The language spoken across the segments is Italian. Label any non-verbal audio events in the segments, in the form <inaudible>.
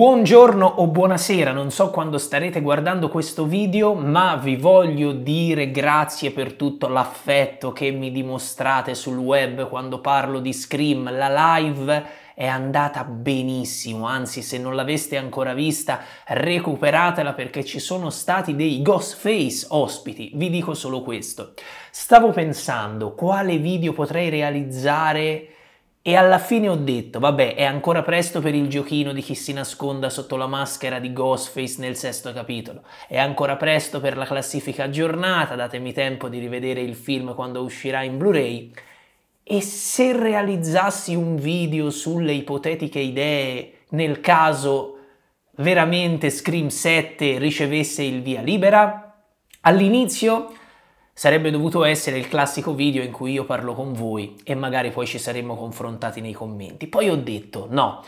Buongiorno o buonasera, non so quando starete guardando questo video, ma vi voglio dire grazie per tutto l'affetto che mi dimostrate sul web quando parlo di Scream, la live è andata benissimo, anzi se non l'aveste ancora vista recuperatela perché ci sono stati dei Ghostface ospiti, vi dico solo questo. Stavo pensando quale video potrei realizzare e alla fine ho detto, vabbè, è ancora presto per il giochino di chi si nasconda sotto la maschera di Ghostface nel sesto capitolo, è ancora presto per la classifica aggiornata, datemi tempo di rivedere il film quando uscirà in Blu-ray, e se realizzassi un video sulle ipotetiche idee nel caso veramente Scream 7 ricevesse il via libera? All'inizio Sarebbe dovuto essere il classico video in cui io parlo con voi e magari poi ci saremmo confrontati nei commenti. Poi ho detto no,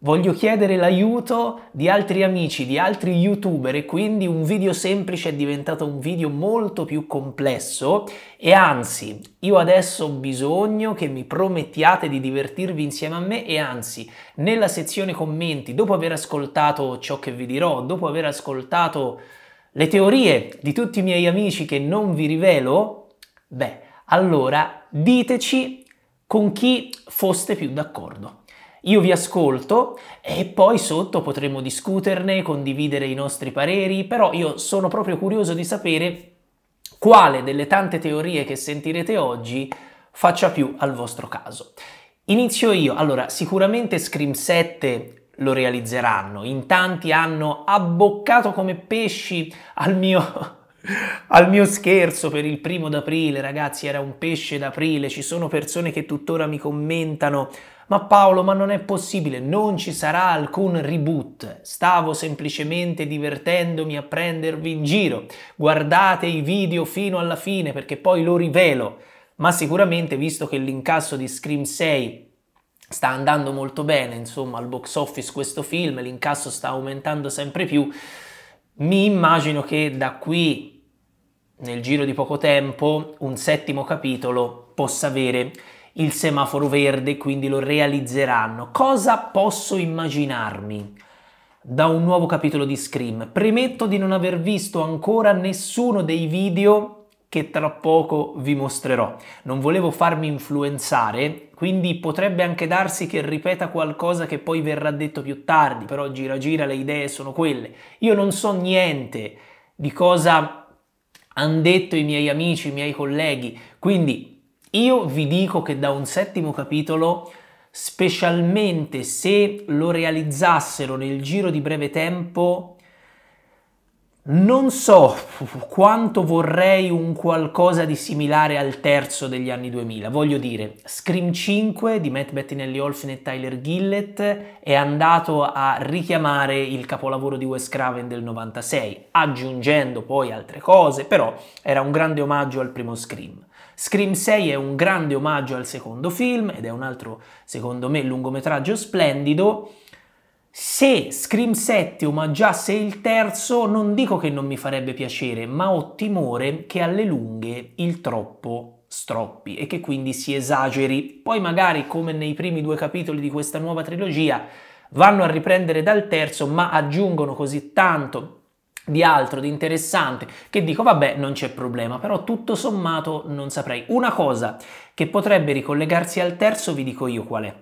voglio chiedere l'aiuto di altri amici, di altri youtuber e quindi un video semplice è diventato un video molto più complesso e anzi io adesso ho bisogno che mi promettiate di divertirvi insieme a me e anzi nella sezione commenti dopo aver ascoltato ciò che vi dirò, dopo aver ascoltato le teorie di tutti i miei amici che non vi rivelo? Beh, allora diteci con chi foste più d'accordo. Io vi ascolto e poi sotto potremo discuterne, condividere i nostri pareri, però io sono proprio curioso di sapere quale delle tante teorie che sentirete oggi faccia più al vostro caso. Inizio io. Allora, sicuramente Scream 7 lo realizzeranno. In tanti hanno abboccato come pesci al mio <laughs> al mio scherzo per il primo d'aprile, ragazzi, era un pesce d'aprile, ci sono persone che tuttora mi commentano, ma Paolo, ma non è possibile, non ci sarà alcun reboot, stavo semplicemente divertendomi a prendervi in giro, guardate i video fino alla fine perché poi lo rivelo, ma sicuramente visto che l'incasso di Scream 6 sta andando molto bene, insomma, al box office questo film, l'incasso sta aumentando sempre più. Mi immagino che da qui nel giro di poco tempo un settimo capitolo possa avere il semaforo verde, quindi lo realizzeranno. Cosa posso immaginarmi da un nuovo capitolo di Scream? Premetto di non aver visto ancora nessuno dei video che tra poco vi mostrerò. Non volevo farmi influenzare quindi potrebbe anche darsi che ripeta qualcosa che poi verrà detto più tardi, però gira gira le idee sono quelle. Io non so niente di cosa hanno detto i miei amici, i miei colleghi, quindi io vi dico che da un settimo capitolo specialmente se lo realizzassero nel giro di breve tempo non so quanto vorrei un qualcosa di similare al terzo degli anni 2000. Voglio dire, Scream 5 di Matt Bettinelli Olfin e Tyler Gillett è andato a richiamare il capolavoro di Wes Craven del 96, aggiungendo poi altre cose, però era un grande omaggio al primo Scream. Scream 6 è un grande omaggio al secondo film ed è un altro, secondo me, lungometraggio splendido se Scream 7 omaggiasse il terzo, non dico che non mi farebbe piacere, ma ho timore che alle lunghe il troppo stroppi e che quindi si esageri. Poi magari, come nei primi due capitoli di questa nuova trilogia, vanno a riprendere dal terzo, ma aggiungono così tanto di altro, di interessante, che dico vabbè non c'è problema, però tutto sommato non saprei. Una cosa che potrebbe ricollegarsi al terzo vi dico io qual è.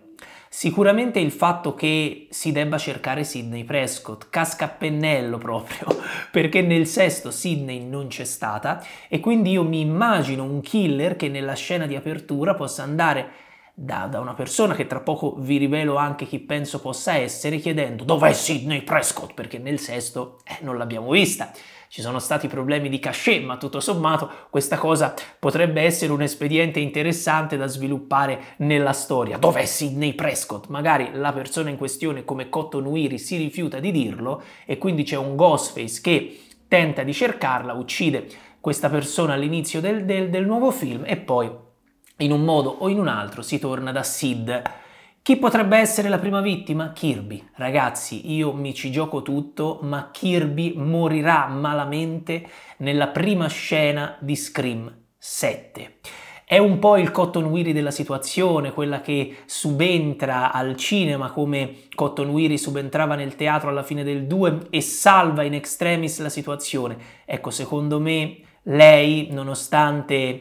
Sicuramente il fatto che si debba cercare Sidney Prescott casca a pennello proprio, <laughs> perché nel sesto Sidney non c'è stata e quindi io mi immagino un killer che nella scena di apertura possa andare da, da una persona che tra poco vi rivelo anche chi penso possa essere chiedendo dov'è Sidney Prescott perché nel sesto eh, non l'abbiamo vista ci sono stati problemi di cachet, ma tutto sommato questa cosa potrebbe essere un espediente interessante da sviluppare nella storia. Dov'è Sidney Prescott? Magari la persona in questione come Cotton Weary si rifiuta di dirlo e quindi c'è un Ghostface che tenta di cercarla, uccide questa persona all'inizio del, del, del nuovo film e poi in un modo o in un altro si torna da Sid chi potrebbe essere la prima vittima? Kirby. Ragazzi, io mi ci gioco tutto, ma Kirby morirà malamente nella prima scena di Scream 7. È un po' il Cotton Weary della situazione, quella che subentra al cinema come Cotton Weary subentrava nel teatro alla fine del 2 e salva in extremis la situazione. Ecco, secondo me lei, nonostante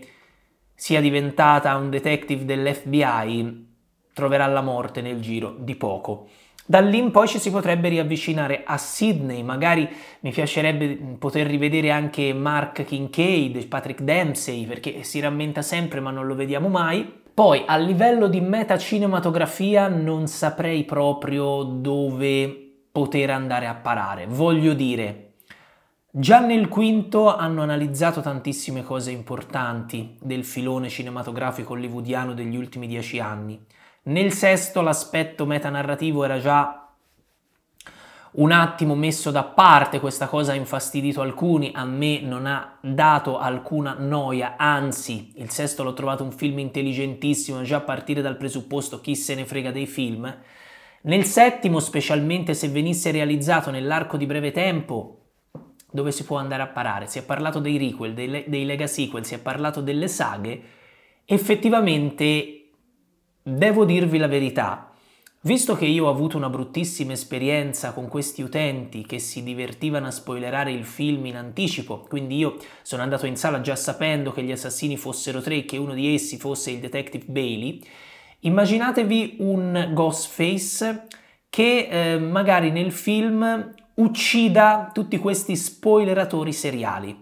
sia diventata un detective dell'FBI, troverà la morte nel giro di poco. Da lì in poi ci si potrebbe riavvicinare a Sydney, magari mi piacerebbe mm, poter rivedere anche Mark Kincaid, Patrick Dempsey, perché si rammenta sempre ma non lo vediamo mai. Poi a livello di metacinematografia non saprei proprio dove poter andare a parare. Voglio dire, Già nel quinto hanno analizzato tantissime cose importanti del filone cinematografico hollywoodiano degli ultimi dieci anni. Nel sesto l'aspetto metanarrativo era già un attimo messo da parte, questa cosa ha infastidito alcuni, a me non ha dato alcuna noia, anzi il sesto l'ho trovato un film intelligentissimo già a partire dal presupposto chi se ne frega dei film. Nel settimo, specialmente se venisse realizzato nell'arco di breve tempo, dove si può andare a parare, si è parlato dei requel, dei, dei lega sequel, si è parlato delle saghe, effettivamente Devo dirvi la verità, visto che io ho avuto una bruttissima esperienza con questi utenti che si divertivano a spoilerare il film in anticipo, quindi io sono andato in sala già sapendo che gli assassini fossero tre e che uno di essi fosse il detective Bailey, immaginatevi un Ghostface che eh, magari nel film uccida tutti questi spoileratori seriali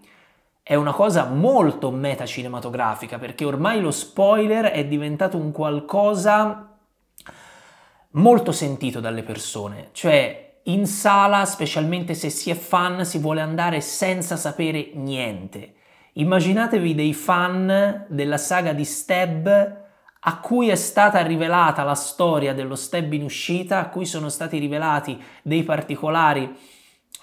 è una cosa molto metacinematografica perché ormai lo spoiler è diventato un qualcosa molto sentito dalle persone, cioè in sala, specialmente se si è fan, si vuole andare senza sapere niente. Immaginatevi dei fan della saga di Stab a cui è stata rivelata la storia dello Stab in uscita, a cui sono stati rivelati dei particolari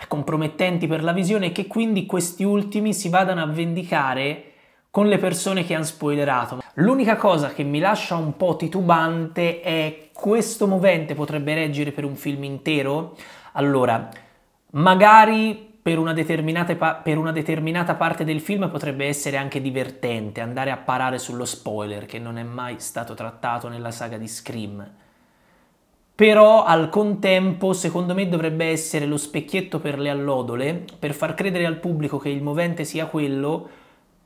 compromettenti per la visione e che quindi questi ultimi si vadano a vendicare con le persone che hanno spoilerato. L'unica cosa che mi lascia un po' titubante è questo movente potrebbe reggere per un film intero? Allora, magari per una, per una, determinata parte del film potrebbe essere anche divertente andare a parare sullo spoiler che non è mai stato trattato nella saga di Scream però al contempo secondo me dovrebbe essere lo specchietto per le allodole per far credere al pubblico che il movente sia quello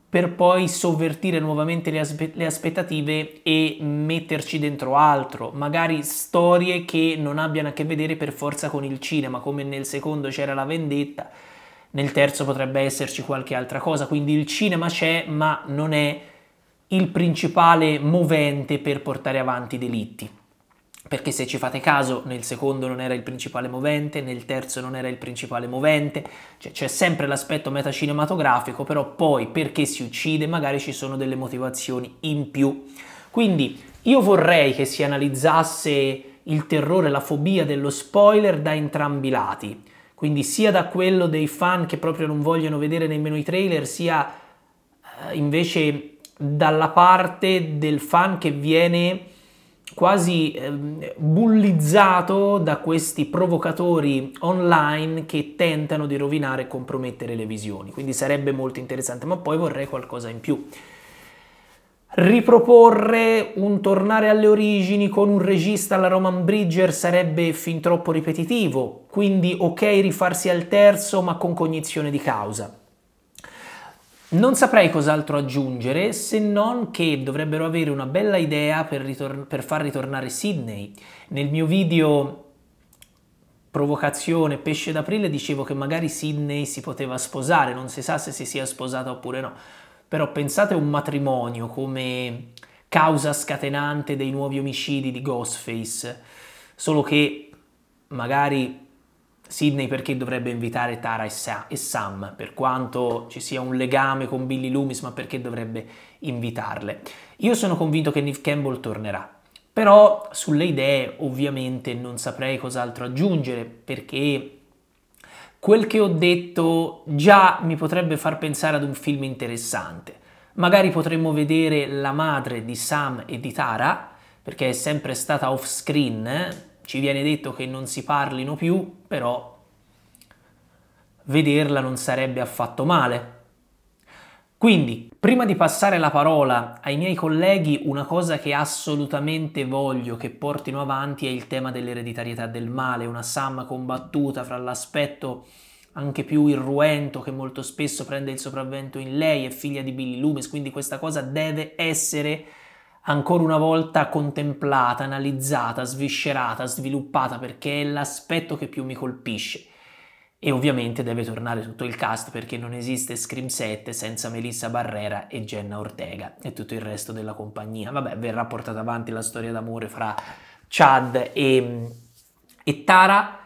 per poi sovvertire nuovamente le, aspe le aspettative e metterci dentro altro, magari storie che non abbiano a che vedere per forza con il cinema, come nel secondo c'era la vendetta, nel terzo potrebbe esserci qualche altra cosa, quindi il cinema c'è ma non è il principale movente per portare avanti i delitti perché se ci fate caso nel secondo non era il principale movente, nel terzo non era il principale movente, cioè c'è sempre l'aspetto metacinematografico, però poi perché si uccide magari ci sono delle motivazioni in più. Quindi io vorrei che si analizzasse il terrore, la fobia dello spoiler da entrambi i lati, quindi sia da quello dei fan che proprio non vogliono vedere nemmeno i trailer, sia eh, invece dalla parte del fan che viene quasi eh, bullizzato da questi provocatori online che tentano di rovinare e compromettere le visioni. Quindi sarebbe molto interessante, ma poi vorrei qualcosa in più. Riproporre un tornare alle origini con un regista alla Roman Bridger sarebbe fin troppo ripetitivo, quindi ok rifarsi al terzo ma con cognizione di causa. Non saprei cos'altro aggiungere se non che dovrebbero avere una bella idea per, ritor- per far ritornare Sydney. Nel mio video provocazione pesce d'aprile dicevo che magari Sydney si poteva sposare, non si sa se si sia sposata oppure no, però pensate a un matrimonio come causa scatenante dei nuovi omicidi di Ghostface, solo che magari Sidney perché dovrebbe invitare Tara e, Sam, per quanto ci sia un legame con Billy Loomis, ma perché dovrebbe invitarle? Io sono convinto che Nick Campbell tornerà, però sulle idee ovviamente non saprei cos'altro aggiungere, perché quel che ho detto già mi potrebbe far pensare ad un film interessante. Magari potremmo vedere la madre di Sam e di Tara, perché è sempre stata off screen, eh? ci viene detto che non si parlino più, però vederla non sarebbe affatto male. Quindi, prima di passare la parola ai miei colleghi, una cosa che assolutamente voglio che portino avanti è il tema dell'ereditarietà del male, una SAM combattuta fra l'aspetto anche più irruento che molto spesso prende il sopravvento in lei, è figlia di Billy Loomis, quindi questa cosa deve essere ancora una volta contemplata, analizzata, sviscerata, sviluppata perché è l'aspetto che più mi colpisce. E ovviamente deve tornare tutto il cast perché non esiste Scream 7 senza Melissa Barrera e Jenna Ortega e tutto il resto della compagnia. Vabbè, verrà portata avanti la storia d'amore fra Chad e, e Tara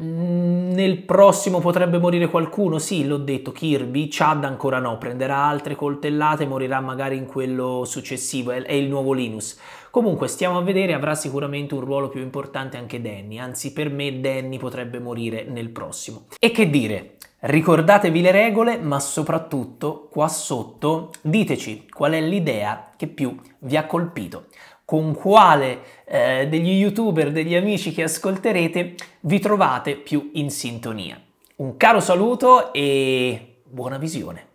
Mm, nel prossimo potrebbe morire qualcuno, sì, l'ho detto, Kirby, Chad ancora no, prenderà altre coltellate morirà magari in quello successivo, è, il nuovo Linus. Comunque stiamo a vedere, avrà sicuramente un ruolo più importante anche Danny, anzi per me Danny potrebbe morire nel prossimo. E che dire, ricordatevi le regole, ma soprattutto qua sotto diteci qual è l'idea che più vi ha colpito con quale eh, degli youtuber, degli amici che ascolterete, vi trovate più in sintonia. Un caro saluto e buona visione.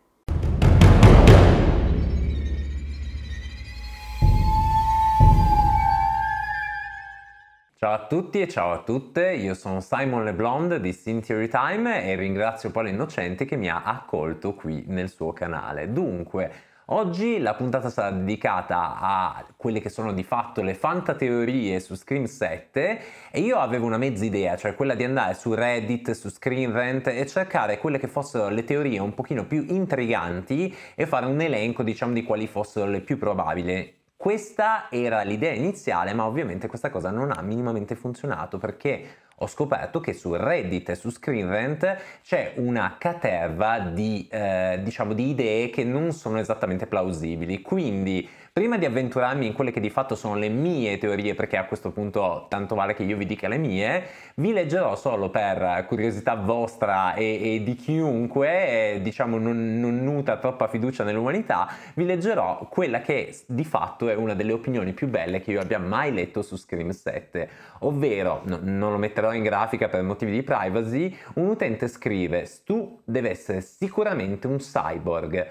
Ciao a tutti e ciao a tutte, io sono Simon LeBlond di Sim Theory Time e ringrazio Paolo Innocenti che mi ha accolto qui nel suo canale. Dunque, Oggi la puntata sarà dedicata a quelle che sono di fatto le fantateorie su Scream 7 e io avevo una mezza idea, cioè quella di andare su Reddit, su ScreenRant e cercare quelle che fossero le teorie un pochino più intriganti e fare un elenco diciamo di quali fossero le più probabili. Questa era l'idea iniziale, ma ovviamente questa cosa non ha minimamente funzionato perché ho scoperto che su Reddit e su Screenrant c'è una caterva di, eh, diciamo, di idee che non sono esattamente plausibili, quindi Prima di avventurarmi in quelle che di fatto sono le mie teorie, perché a questo punto tanto vale che io vi dica le mie, vi leggerò solo per curiosità vostra e, e di chiunque, eh, diciamo non, non nuta troppa fiducia nell'umanità, vi leggerò quella che di fatto è una delle opinioni più belle che io abbia mai letto su Scream 7, ovvero, no, non lo metterò in grafica per motivi di privacy, un utente scrive Stu deve essere sicuramente un cyborg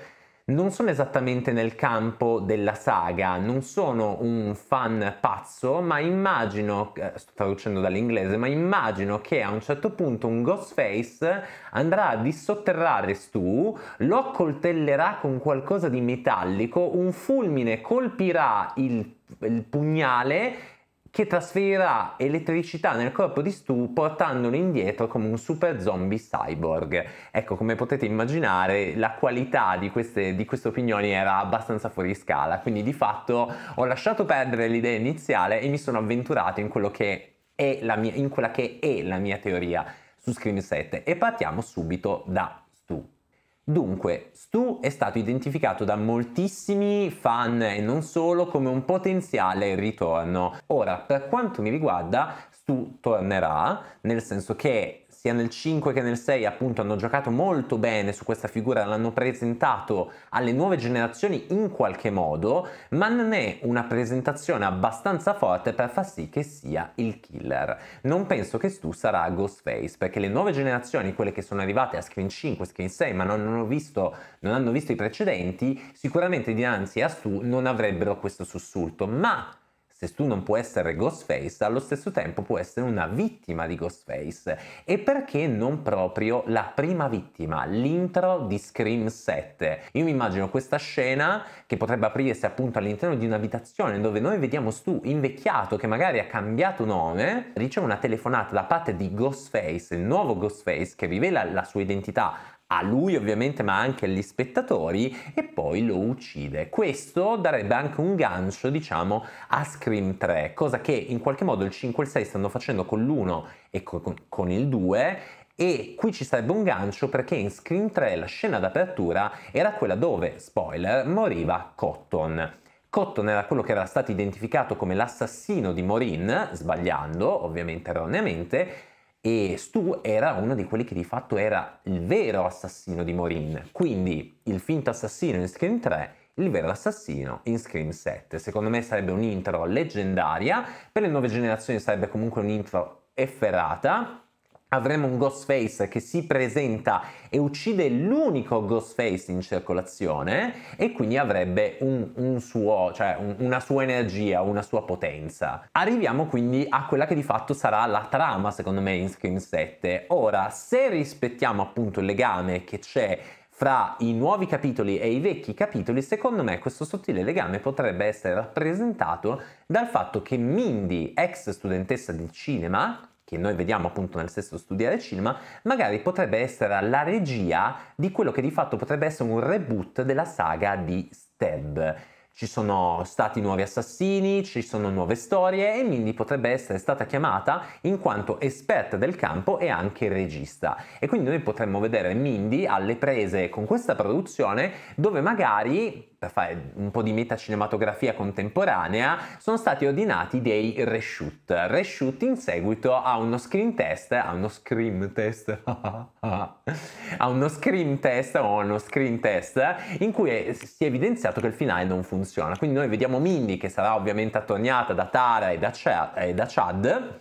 non sono esattamente nel campo della saga, non sono un fan pazzo, ma immagino, eh, sto traducendo dall'inglese, ma immagino che a un certo punto un Ghostface andrà a dissotterrare Stu, lo accoltellerà con qualcosa di metallico, un fulmine colpirà il il pugnale che trasferirà elettricità nel corpo di Stu portandolo indietro come un super zombie cyborg. Ecco, come potete immaginare, la qualità di queste, di queste opinioni era abbastanza fuori scala, quindi di fatto ho lasciato perdere l'idea iniziale e mi sono avventurato in, mia, in quella che è la mia teoria su Scream 7 e partiamo subito da Stu. Dunque, Stu è stato identificato da moltissimi fan e non solo come un potenziale ritorno. Ora, per quanto mi riguarda, Stu tornerà, nel senso che sia nel 5 che nel 6 appunto hanno giocato molto bene su questa figura, l'hanno presentato alle nuove generazioni in qualche modo, ma non è una presentazione abbastanza forte per far sì che sia il killer. Non penso che Stu sarà Ghostface, perché le nuove generazioni, quelle che sono arrivate a Screen 5, Screen 6, ma non hanno visto, non hanno visto i precedenti, sicuramente dinanzi a Stu non avrebbero questo sussulto, ma se tu non può essere Ghostface, allo stesso tempo può essere una vittima di Ghostface. E perché non proprio la prima vittima, l'intro di Scream 7? Io mi immagino questa scena che potrebbe aprirsi appunto all'interno di un'abitazione dove noi vediamo Stu invecchiato che magari ha cambiato nome, riceve una telefonata da parte di Ghostface, il nuovo Ghostface che rivela la sua identità a lui ovviamente ma anche agli spettatori e poi lo uccide. Questo darebbe anche un gancio diciamo a Scream 3, cosa che in qualche modo il 5 e il 6 stanno facendo con l'1 e con il 2 e qui ci sarebbe un gancio perché in Scream 3 la scena d'apertura era quella dove, spoiler, moriva Cotton. Cotton era quello che era stato identificato come l'assassino di Morin, sbagliando ovviamente erroneamente, e Stu era uno di quelli che di fatto era il vero assassino di Morin, quindi il finto assassino in Scream 3 il vero assassino in Scream 7. Secondo me sarebbe un'intro leggendaria, per le nuove generazioni sarebbe comunque un'intro efferata, avremo un Ghostface che si presenta e uccide l'unico Ghostface in circolazione e quindi avrebbe un, un suo, cioè un, una sua energia, una sua potenza. Arriviamo quindi a quella che di fatto sarà la trama secondo me in Scream 7. Ora, se rispettiamo appunto il legame che c'è fra i nuovi capitoli e i vecchi capitoli, secondo me questo sottile legame potrebbe essere rappresentato dal fatto che Mindy, ex studentessa di cinema, che noi vediamo appunto nel stesso studiare cinema, magari potrebbe essere la regia di quello che di fatto potrebbe essere un reboot della saga di Stab ci sono stati nuovi assassini, ci sono nuove storie e Mindy potrebbe essere stata chiamata in quanto esperta del campo e anche regista. E quindi noi potremmo vedere Mindy alle prese con questa produzione dove magari fare un po' di metacinematografia contemporanea, sono stati ordinati dei reshoot. Reshoot in seguito a uno screen test, a uno scream test, <laughs> a uno scream test o uno screen test in cui si è evidenziato che il finale non funziona. Quindi noi vediamo Mindy che sarà ovviamente attorniata da Tara e da, Ch- e da Chad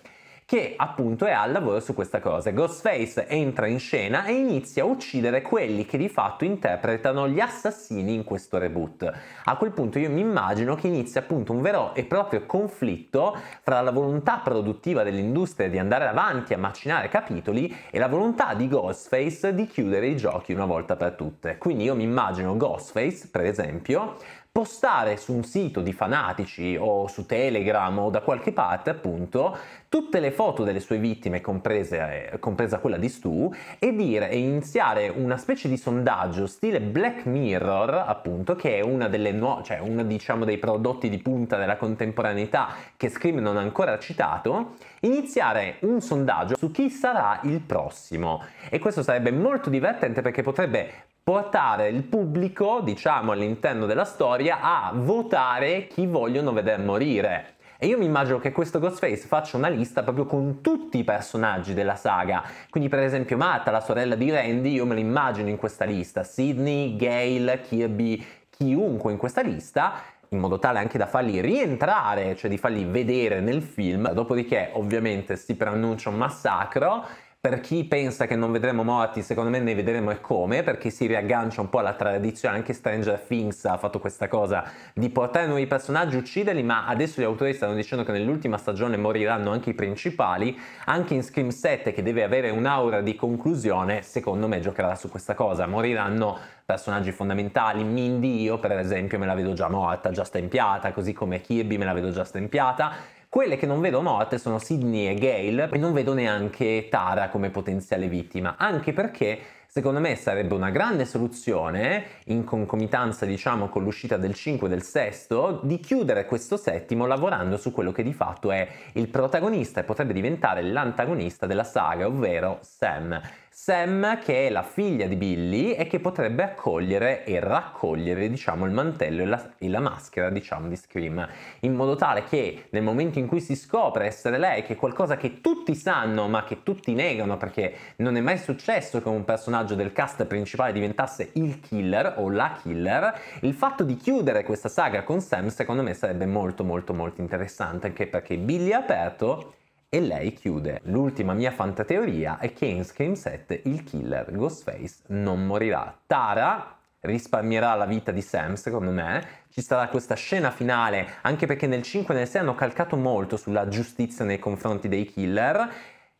che appunto è al lavoro su questa cosa. Ghostface entra in scena e inizia a uccidere quelli che di fatto interpretano gli assassini in questo reboot. A quel punto io mi immagino che inizia appunto un vero e proprio conflitto fra la volontà produttiva dell'industria di andare avanti a macinare capitoli e la volontà di Ghostface di chiudere i giochi una volta per tutte. Quindi io mi immagino Ghostface, per esempio, postare su un sito di fanatici o su Telegram o da qualche parte appunto tutte le foto delle sue vittime, comprese, compresa quella di Stu, e dire e iniziare una specie di sondaggio stile Black Mirror, appunto, che è una delle nuove, cioè uno diciamo dei prodotti di punta della contemporaneità che Scream non ha ancora citato, iniziare un sondaggio su chi sarà il prossimo. E questo sarebbe molto divertente perché potrebbe portare il pubblico, diciamo all'interno della storia, a votare chi vogliono veder morire. E io mi immagino che questo Ghostface faccia una lista proprio con tutti i personaggi della saga. Quindi, per esempio, Marta, la sorella di Randy, io me immagino in questa lista. Sidney, Gail, Kirby, chiunque in questa lista in modo tale anche da farli rientrare, cioè di farli vedere nel film, dopodiché ovviamente si preannuncia un massacro per chi pensa che non vedremo morti, secondo me ne vedremo e come, perché si riaggancia un po' alla tradizione, anche Stranger Things ha fatto questa cosa di portare nuovi personaggi, ucciderli, ma adesso gli autori stanno dicendo che nell'ultima stagione moriranno anche i principali, anche in Scream 7 che deve avere un'aura di conclusione, secondo me giocherà su questa cosa, moriranno personaggi fondamentali, Mindy io per esempio me la vedo già morta, già stempiata, così come Kirby me la vedo già stempiata, quelle che non vedo morte sono Sidney e Gail e non vedo neanche Tara come potenziale vittima, anche perché secondo me sarebbe una grande soluzione, in concomitanza diciamo con l'uscita del 5 e del 6, di chiudere questo settimo lavorando su quello che di fatto è il protagonista e potrebbe diventare l'antagonista della saga, ovvero Sam. Sam che è la figlia di Billy e che potrebbe accogliere e raccogliere diciamo il mantello e la, e la maschera diciamo di Scream in modo tale che nel momento in cui si scopre essere lei che è qualcosa che tutti sanno ma che tutti negano perché non è mai successo che un personaggio del cast principale diventasse il killer o la killer il fatto di chiudere questa saga con Sam secondo me sarebbe molto molto molto interessante anche perché Billy ha aperto e lei chiude. L'ultima mia fantateoria è che in Scream 7 il killer Ghostface non morirà. Tara risparmierà la vita di Sam, secondo me. Ci sarà questa scena finale, anche perché nel 5 e nel 6 hanno calcato molto sulla giustizia nei confronti dei killer.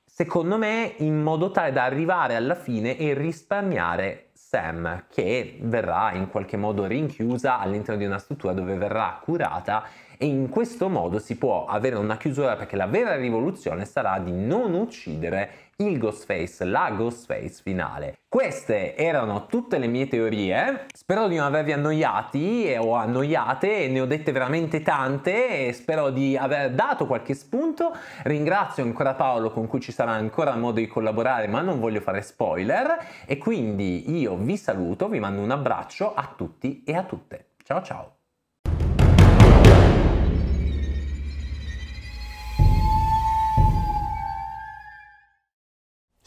Secondo me, in modo tale da arrivare alla fine e risparmiare Sam, che verrà in qualche modo rinchiusa all'interno di una struttura dove verrà curata e in questo modo si può avere una chiusura perché la vera rivoluzione sarà di non uccidere il Ghostface, la Ghostface finale. Queste erano tutte le mie teorie, spero di non avervi annoiati eh, o annoiate, ne ho dette veramente tante e spero di aver dato qualche spunto. Ringrazio ancora Paolo con cui ci sarà ancora modo di collaborare ma non voglio fare spoiler e quindi io vi saluto, vi mando un abbraccio a tutti e a tutte. Ciao ciao!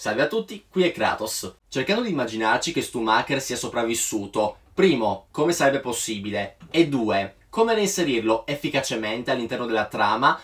Salve a tutti, qui è Kratos. Cercando di immaginarci che Stumacher sia sopravvissuto, primo, come sarebbe possibile, e due, come reinserirlo efficacemente all'interno della trama,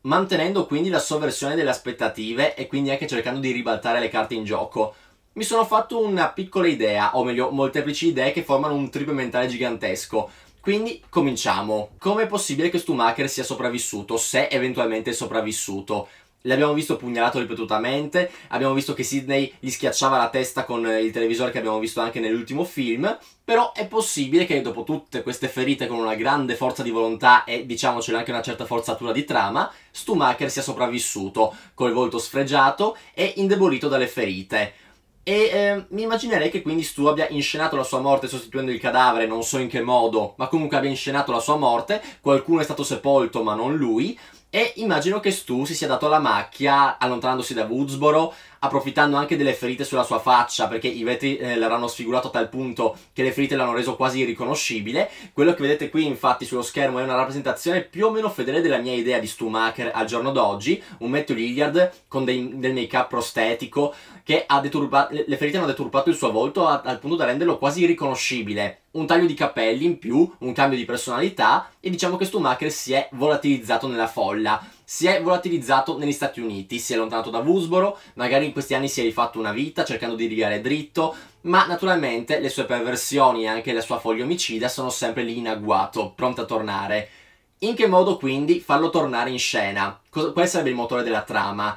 mantenendo quindi la sovversione delle aspettative e quindi anche cercando di ribaltare le carte in gioco. Mi sono fatto una piccola idea, o meglio, molteplici idee che formano un trip mentale gigantesco. Quindi cominciamo. Com'è possibile che Stumacher sia sopravvissuto, se eventualmente è sopravvissuto? L'abbiamo visto pugnalato ripetutamente, abbiamo visto che Sidney gli schiacciava la testa con eh, il televisore che abbiamo visto anche nell'ultimo film, però è possibile che dopo tutte queste ferite con una grande forza di volontà e diciamocelo anche una certa forzatura di trama, Stumacher sia sopravvissuto, col volto sfregiato e indebolito dalle ferite. E eh, mi immaginerei che quindi Stu abbia inscenato la sua morte sostituendo il cadavere, non so in che modo, ma comunque abbia inscenato la sua morte, qualcuno è stato sepolto ma non lui, e immagino che Stu si sia dato alla macchia allontanandosi da Woodsboro approfittando anche delle ferite sulla sua faccia perché i vetri eh, l'avranno sfigurato a tal punto che le ferite l'hanno reso quasi irriconoscibile. Quello che vedete qui infatti sullo schermo è una rappresentazione più o meno fedele della mia idea di Stumacher al giorno d'oggi, un Matthew Lilliard con dei, del make-up prostetico che ha deturpato, le ferite hanno deturpato il suo volto a, al punto da renderlo quasi irriconoscibile. Un taglio di capelli in più, un cambio di personalità e diciamo che Stumacher si è volatilizzato nella folla si è volatilizzato negli Stati Uniti, si è allontanato da Woodsboro, magari in questi anni si è rifatto una vita cercando di rigare dritto, ma naturalmente le sue perversioni e anche la sua foglia omicida sono sempre lì in agguato, pronta a tornare. In che modo quindi farlo tornare in scena? Cosa, quale sarebbe il motore della trama?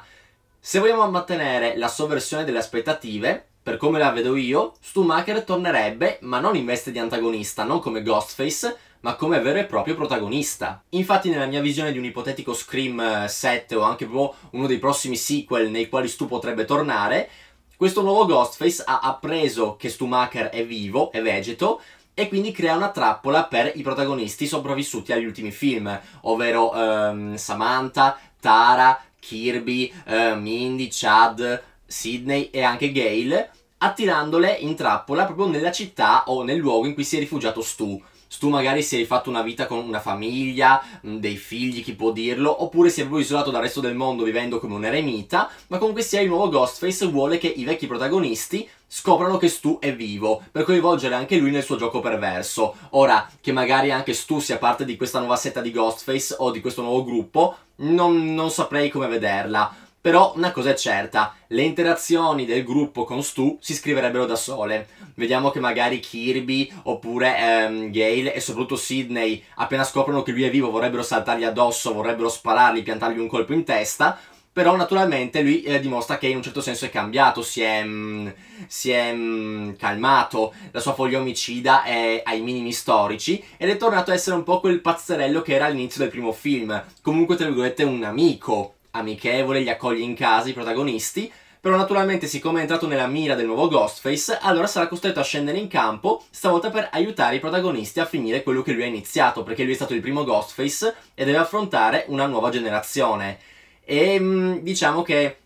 Se vogliamo mantenere la sovversione delle aspettative, per come la vedo io, Stumacher tornerebbe, ma non in veste di antagonista, non come Ghostface, ma come vero e proprio protagonista. Infatti nella mia visione di un ipotetico Scream 7 eh, o anche proprio uno dei prossimi sequel nei quali Stu potrebbe tornare, questo nuovo Ghostface ha appreso che Stumacher è vivo, è vegeto, e quindi crea una trappola per i protagonisti sopravvissuti agli ultimi film, ovvero ehm, Samantha, Tara, Kirby, eh, Mindy, Chad, Sidney e anche Gale, attirandole in trappola proprio nella città o nel luogo in cui si è rifugiato Stu tu magari se hai fatto una vita con una famiglia, dei figli, chi può dirlo, oppure sei proprio isolato dal resto del mondo vivendo come un eremita, ma comunque sia il nuovo Ghostface vuole che i vecchi protagonisti scoprano che Stu è vivo, per coinvolgere anche lui nel suo gioco perverso. Ora, che magari anche Stu sia parte di questa nuova setta di Ghostface o di questo nuovo gruppo, non, non saprei come vederla. Però una cosa è certa, le interazioni del gruppo con Stu si scriverebbero da sole. Vediamo che magari Kirby oppure ehm, Gale e soprattutto Sidney, appena scoprono che lui è vivo, vorrebbero saltargli addosso, vorrebbero sparargli, piantargli un colpo in testa. Però naturalmente lui eh, dimostra che in un certo senso è cambiato, si è, mh, mm, si è mh, mm, calmato, la sua foglia omicida è ai minimi storici ed è tornato a essere un po' quel pazzerello che era all'inizio del primo film, comunque tra virgolette un amico amichevole, li accoglie in casa i protagonisti, però naturalmente siccome è entrato nella mira del nuovo Ghostface, allora sarà costretto a scendere in campo, stavolta per aiutare i protagonisti a finire quello che lui ha iniziato, perché lui è stato il primo Ghostface e deve affrontare una nuova generazione. E ehm, diciamo che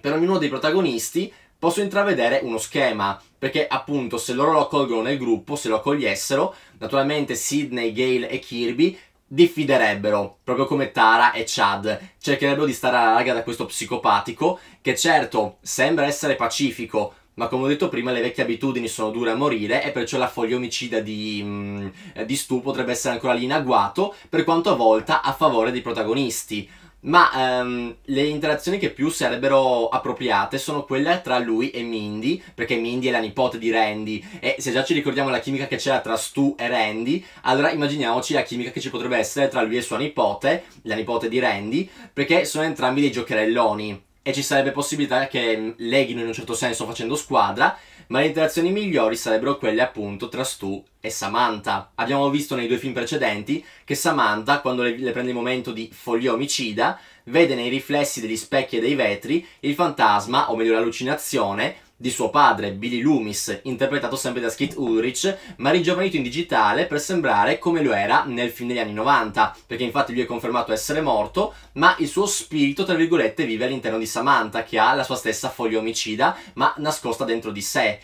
per ognuno dei protagonisti posso intravedere uno schema, perché appunto se loro lo accolgono nel gruppo, se lo accogliessero, naturalmente Sidney, Gale e Kirby diffiderebbero, proprio come Tara e Chad, cercherebbero di stare alla larga da questo psicopatico che certo sembra essere pacifico, ma come ho detto prima le vecchie abitudini sono dure a morire e perciò la foglia omicida di, mh, mm, di Stu potrebbe essere ancora lì in agguato, per quanto a volta a favore dei protagonisti. Ma um, le interazioni che più sarebbero appropriate sono quelle tra lui e Mindy, perché Mindy è la nipote di Randy e se già ci ricordiamo la chimica che c'era tra Stu e Randy, allora immaginiamoci la chimica che ci potrebbe essere tra lui e sua nipote, la nipote di Randy, perché sono entrambi dei giocherelloni e ci sarebbe possibilità che mm, leghino in un certo senso facendo squadra ma le interazioni migliori sarebbero quelle appunto tra Stu e Samantha. Abbiamo visto nei due film precedenti che Samantha, quando le, le prende il momento di follia omicida, vede nei riflessi degli specchi e dei vetri il fantasma, o meglio l'allucinazione, di suo padre, Billy Loomis, interpretato sempre da Skit Ulrich, ma ringiovanito in digitale per sembrare come lo era nel film degli anni 90, perché infatti lui è confermato essere morto, ma il suo spirito, tra virgolette, vive all'interno di Samantha, che ha la sua stessa foglia omicida, ma nascosta dentro di sé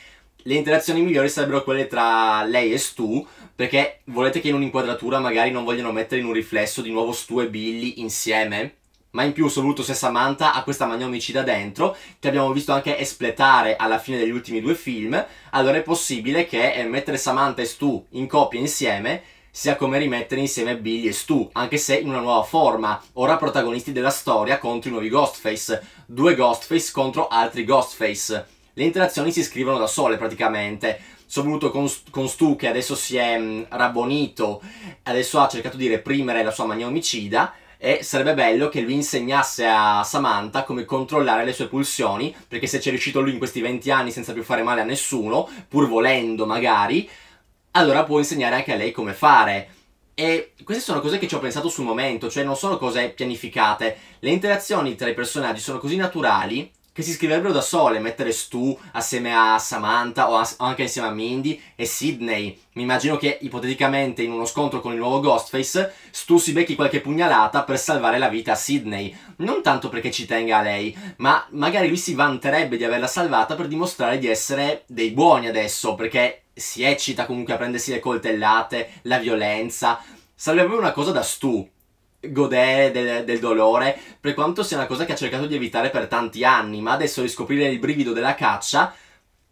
le interazioni migliori sarebbero quelle tra lei e Stu, perché volete che in un'inquadratura magari non vogliano mettere in un riflesso di nuovo Stu e Billy insieme? ma in più soprattutto se Samantha ha questa mania omicida dentro, che abbiamo visto anche espletare alla fine degli ultimi due film, allora è possibile che eh, mettere Samantha e Stu in coppia insieme sia come rimettere insieme Billy e Stu, anche se in una nuova forma, ora protagonisti della storia contro i nuovi Ghostface, due Ghostface contro altri Ghostface. Le interazioni si scrivono da sole praticamente, soprattutto con, con Stu che adesso si è mh, mm, rabbonito, adesso ha cercato di reprimere la sua mania omicida, e sarebbe bello che lui insegnasse a Samantha come controllare le sue pulsioni, perché se c'è riuscito lui in questi 20 anni senza più fare male a nessuno, pur volendo magari, allora può insegnare anche a lei come fare. E queste sono cose che ci ho pensato sul momento, cioè non sono cose pianificate. Le interazioni tra i personaggi sono così naturali che si scriverebbero da sole, mettere Stu assieme a Samantha o, a, o, anche insieme a Mindy e Sidney. Mi immagino che ipoteticamente in uno scontro con il nuovo Ghostface, Stu si becchi qualche pugnalata per salvare la vita a Sidney, Non tanto perché ci tenga a lei, ma magari lui si vanterebbe di averla salvata per dimostrare di essere dei buoni adesso, perché si eccita comunque a prendersi le coltellate, la violenza. Sarebbe una cosa da Stu, godere del, del, dolore, per quanto sia una cosa che ha cercato di evitare per tanti anni, ma adesso riscoprire il brivido della caccia,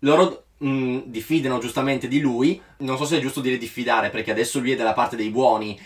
loro mh, mm, diffidano giustamente di lui, non so se è giusto dire diffidare, perché adesso lui è dalla parte dei buoni,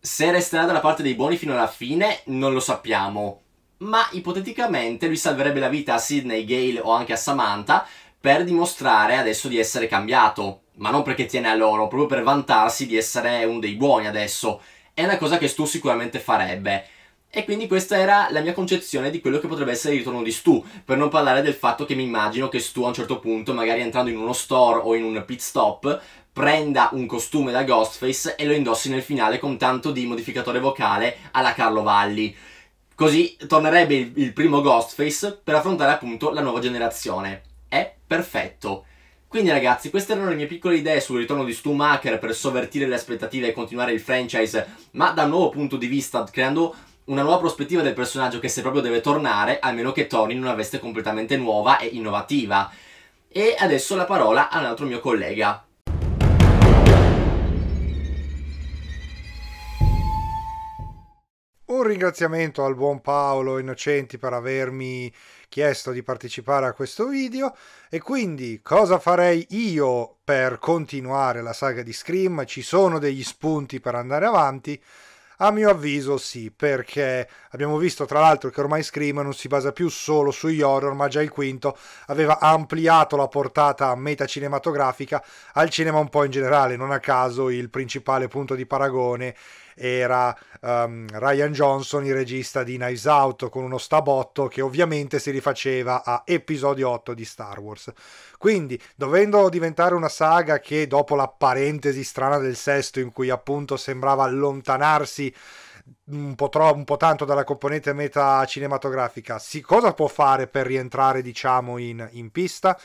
se resterà dalla parte dei buoni fino alla fine non lo sappiamo, ma ipoteticamente lui salverebbe la vita a Sidney, Gale o anche a Samantha per dimostrare adesso di essere cambiato, ma non perché tiene a loro, proprio per vantarsi di essere uno dei buoni adesso è una cosa che Stu sicuramente farebbe. E quindi questa era la mia concezione di quello che potrebbe essere il ritorno di Stu, per non parlare del fatto che mi immagino che Stu a un certo punto, magari entrando in uno store o in un pit stop, prenda un costume da Ghostface e lo indossi nel finale con tanto di modificatore vocale alla Carlo Valli. Così tornerebbe il, il primo Ghostface per affrontare appunto la nuova generazione. È perfetto. Quindi ragazzi, queste erano le mie piccole idee sul ritorno di Stu per sovvertire le aspettative e continuare il franchise, ma da un nuovo punto di vista, creando una nuova prospettiva del personaggio che se proprio deve tornare, almeno che torni in una veste completamente nuova e innovativa. E adesso la parola a un altro mio collega. Un ringraziamento al buon Paolo Innocenti per avermi chiesto di partecipare a questo video e quindi cosa farei io per continuare la saga di Scream? Ci sono degli spunti per andare avanti? A mio avviso sì, perché abbiamo visto tra l'altro che ormai Scream non si basa più solo sugli horror, ma già il quinto aveva ampliato la portata metacinematografica al cinema un po' in generale, non a caso il principale punto di paragone era um, Ryan Johnson, il regista di Knives Out, con uno stabotto che ovviamente si rifaceva a episodio 8 di Star Wars. Quindi, dovendo diventare una saga che dopo la parentesi strana del sesto, in cui appunto sembrava allontanarsi un po, tro- un po', tanto dalla componente meta cinematografica, si- cosa può fare per rientrare, diciamo, in, in pista?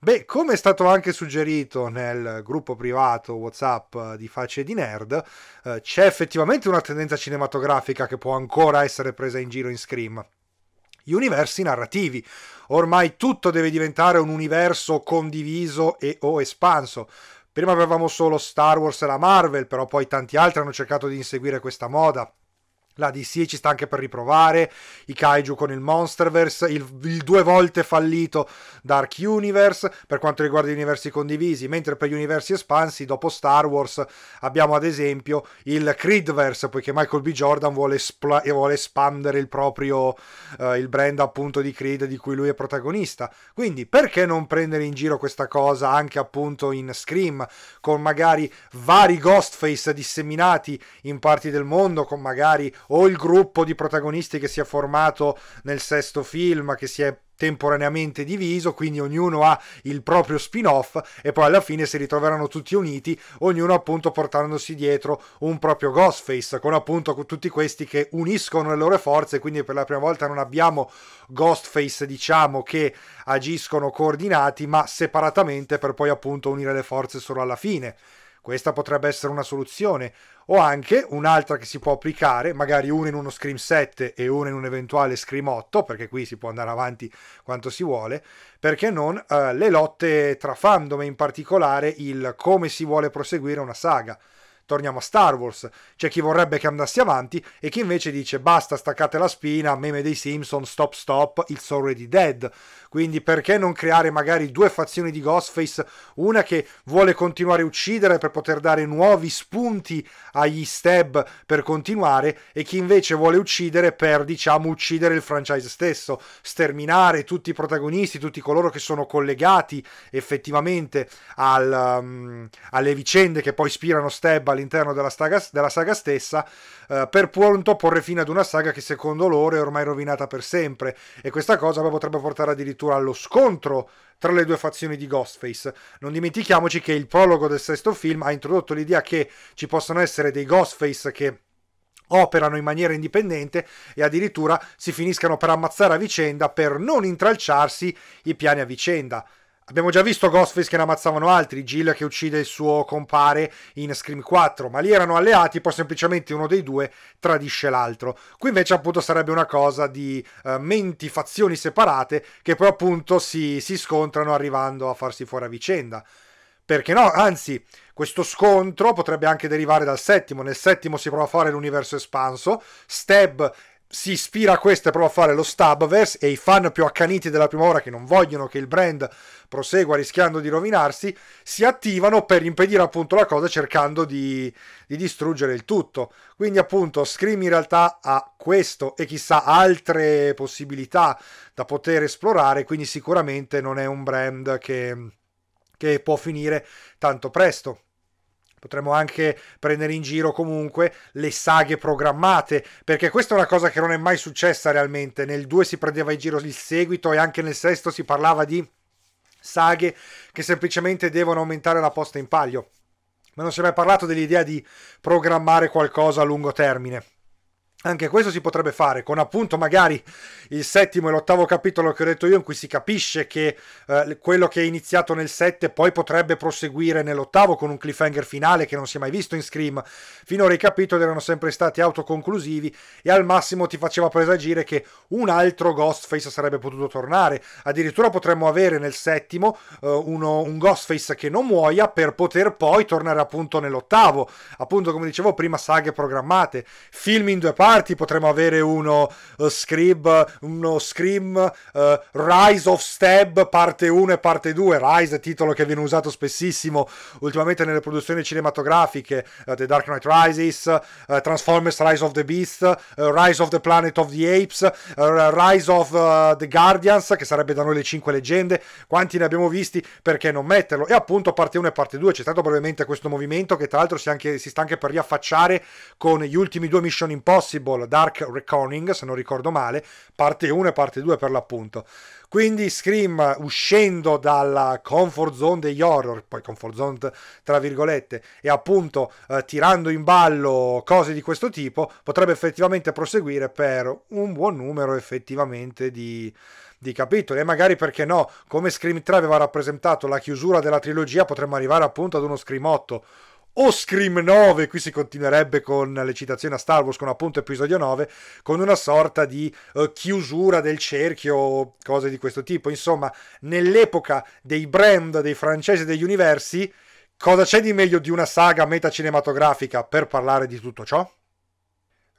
Beh, come è stato anche suggerito nel gruppo privato WhatsApp eh, di Facce di Nerd, eh, c'è effettivamente una tendenza cinematografica che può ancora essere presa in giro in Scream. Gli universi narrativi. Ormai tutto deve diventare un universo condiviso e o espanso. Prima avevamo solo Star Wars e la Marvel, però poi tanti altri hanno cercato di inseguire questa moda. La DC ci sta anche per riprovare, i kaiju con il Monsterverse, il, il, due volte fallito Dark Universe per quanto riguarda gli universi condivisi, mentre per gli universi espansi dopo Star Wars abbiamo ad esempio il Creedverse, poiché Michael B. Jordan vuole, espl- vuole espandere il proprio uh, il brand appunto di Creed di cui lui è protagonista. Quindi perché non prendere in giro questa cosa anche appunto in Scream con magari vari Ghostface disseminati in parti del mondo con magari o il gruppo di protagonisti che si è formato nel sesto film, che si è temporaneamente diviso, quindi ognuno ha il proprio spin-off e poi alla fine si ritroveranno tutti uniti, ognuno appunto portandosi dietro un proprio Ghostface, con appunto tutti questi che uniscono le loro forze, quindi per la prima volta non abbiamo Ghostface diciamo che agiscono coordinati, ma separatamente per poi appunto unire le forze solo alla fine. Questa potrebbe essere una soluzione. O anche un'altra che si può applicare, magari una in uno Scream 7 e una in un eventuale Scream 8, perché qui si può andare avanti quanto si vuole, perché non eh, le lotte tra fandom e in particolare il come si vuole proseguire una saga torniamo a Star Wars, c'è chi vorrebbe che andassi avanti e chi invece dice basta, staccate la spina, meme dei Simpson, stop stop, it's already dead. Quindi perché non creare magari due fazioni di Ghostface, una che vuole continuare a uccidere per poter dare nuovi spunti agli stab per continuare e chi invece vuole uccidere per diciamo uccidere il franchise stesso, sterminare tutti i protagonisti, tutti coloro che sono collegati effettivamente al, um, alle vicende che poi ispirano stab all'interno della, della, saga stessa, eh, per pronto porre fine ad una saga che secondo loro è ormai rovinata per sempre. E questa cosa potrebbe portare addirittura allo scontro tra le due fazioni di Ghostface. Non dimentichiamoci che il prologo del sesto film ha introdotto l'idea che ci possano essere dei Ghostface che operano in maniera indipendente e addirittura si finiscano per ammazzare a vicenda per non intralciarsi i piani a vicenda. Abbiamo già visto Ghostface che ne ammazzavano altri, Jill che uccide il suo compare in Scream 4, ma lì erano alleati, poi semplicemente uno dei due tradisce l'altro. Qui invece appunto sarebbe una cosa di uh, eh, menti, fazioni separate che poi appunto si, si scontrano arrivando a farsi fuori a vicenda. Perché no? Anzi, questo scontro potrebbe anche derivare dal settimo. Nel settimo si prova a fare l'universo espanso. Stab si ispira a questo e prova a fare lo Stabverse e i fan più accaniti della prima ora che non vogliono che il brand prosegua rischiando di rovinarsi si attivano per impedire appunto la cosa cercando di, di distruggere il tutto quindi appunto Scream in realtà ha questo e chissà altre possibilità da poter esplorare quindi sicuramente non è un brand che, che può finire tanto presto Potremmo anche prendere in giro comunque le saghe programmate, perché questa è una cosa che non è mai successa realmente. Nel 2 si prendeva in giro il seguito e anche nel sesto si parlava di saghe che semplicemente devono aumentare la posta in palio. Ma non si è mai parlato dell'idea di programmare qualcosa a lungo termine. Anche questo si potrebbe fare con appunto magari il settimo e l'ottavo capitolo che ho detto io in cui si capisce che eh, quello che è iniziato nel 7 poi potrebbe proseguire nell'ottavo con un cliffhanger finale che non si è mai visto in Scream. Finora i capitoli erano sempre stati autoconclusivi e al massimo ti faceva presagire che un altro Ghostface sarebbe potuto tornare. Addirittura potremmo avere nel settimo eh, uno, un Ghostface che non muoia per poter poi tornare appunto nell'ottavo. Appunto come dicevo prima saghe programmate, film in due parti parti potremmo avere uno uh, eh, Scream, uno Scream uh, Rise of Stab parte 1 e parte 2, Rise titolo che viene usato spessissimo ultimamente nelle produzioni cinematografiche, uh, The Dark Knight Rises, Transformers Rise of the Beast, Rise of the Planet of the Apes, Rise of the Guardians, che sarebbe da noi le 5 leggende, quanti ne abbiamo visti, perché non metterlo? E appunto parte 1 e parte 2 c'è stato brevemente questo movimento che tra l'altro si, anche, si sta anche per riaffacciare con gli ultimi due Mission Impossible Irresistible Dark Reckoning, se non ricordo male, parte 1 e parte 2 per l'appunto. Quindi Scream uscendo dalla comfort zone degli horror, poi comfort zone tra virgolette, e appunto eh, tirando in ballo cose di questo tipo, potrebbe effettivamente proseguire per un buon numero effettivamente di, di capitoli e magari perché no, come Scream 3 aveva rappresentato la chiusura della trilogia, potremmo arrivare appunto ad uno Scream 8 o Scream 9, qui si continuerebbe con le citazioni a Star Wars, con appunto episodio 9, con una sorta di uh, chiusura del cerchio, cose di questo tipo. Insomma, nell'epoca dei brand, dei francesi, degli universi, cosa c'è di meglio di una saga metacinematografica per parlare di tutto ciò?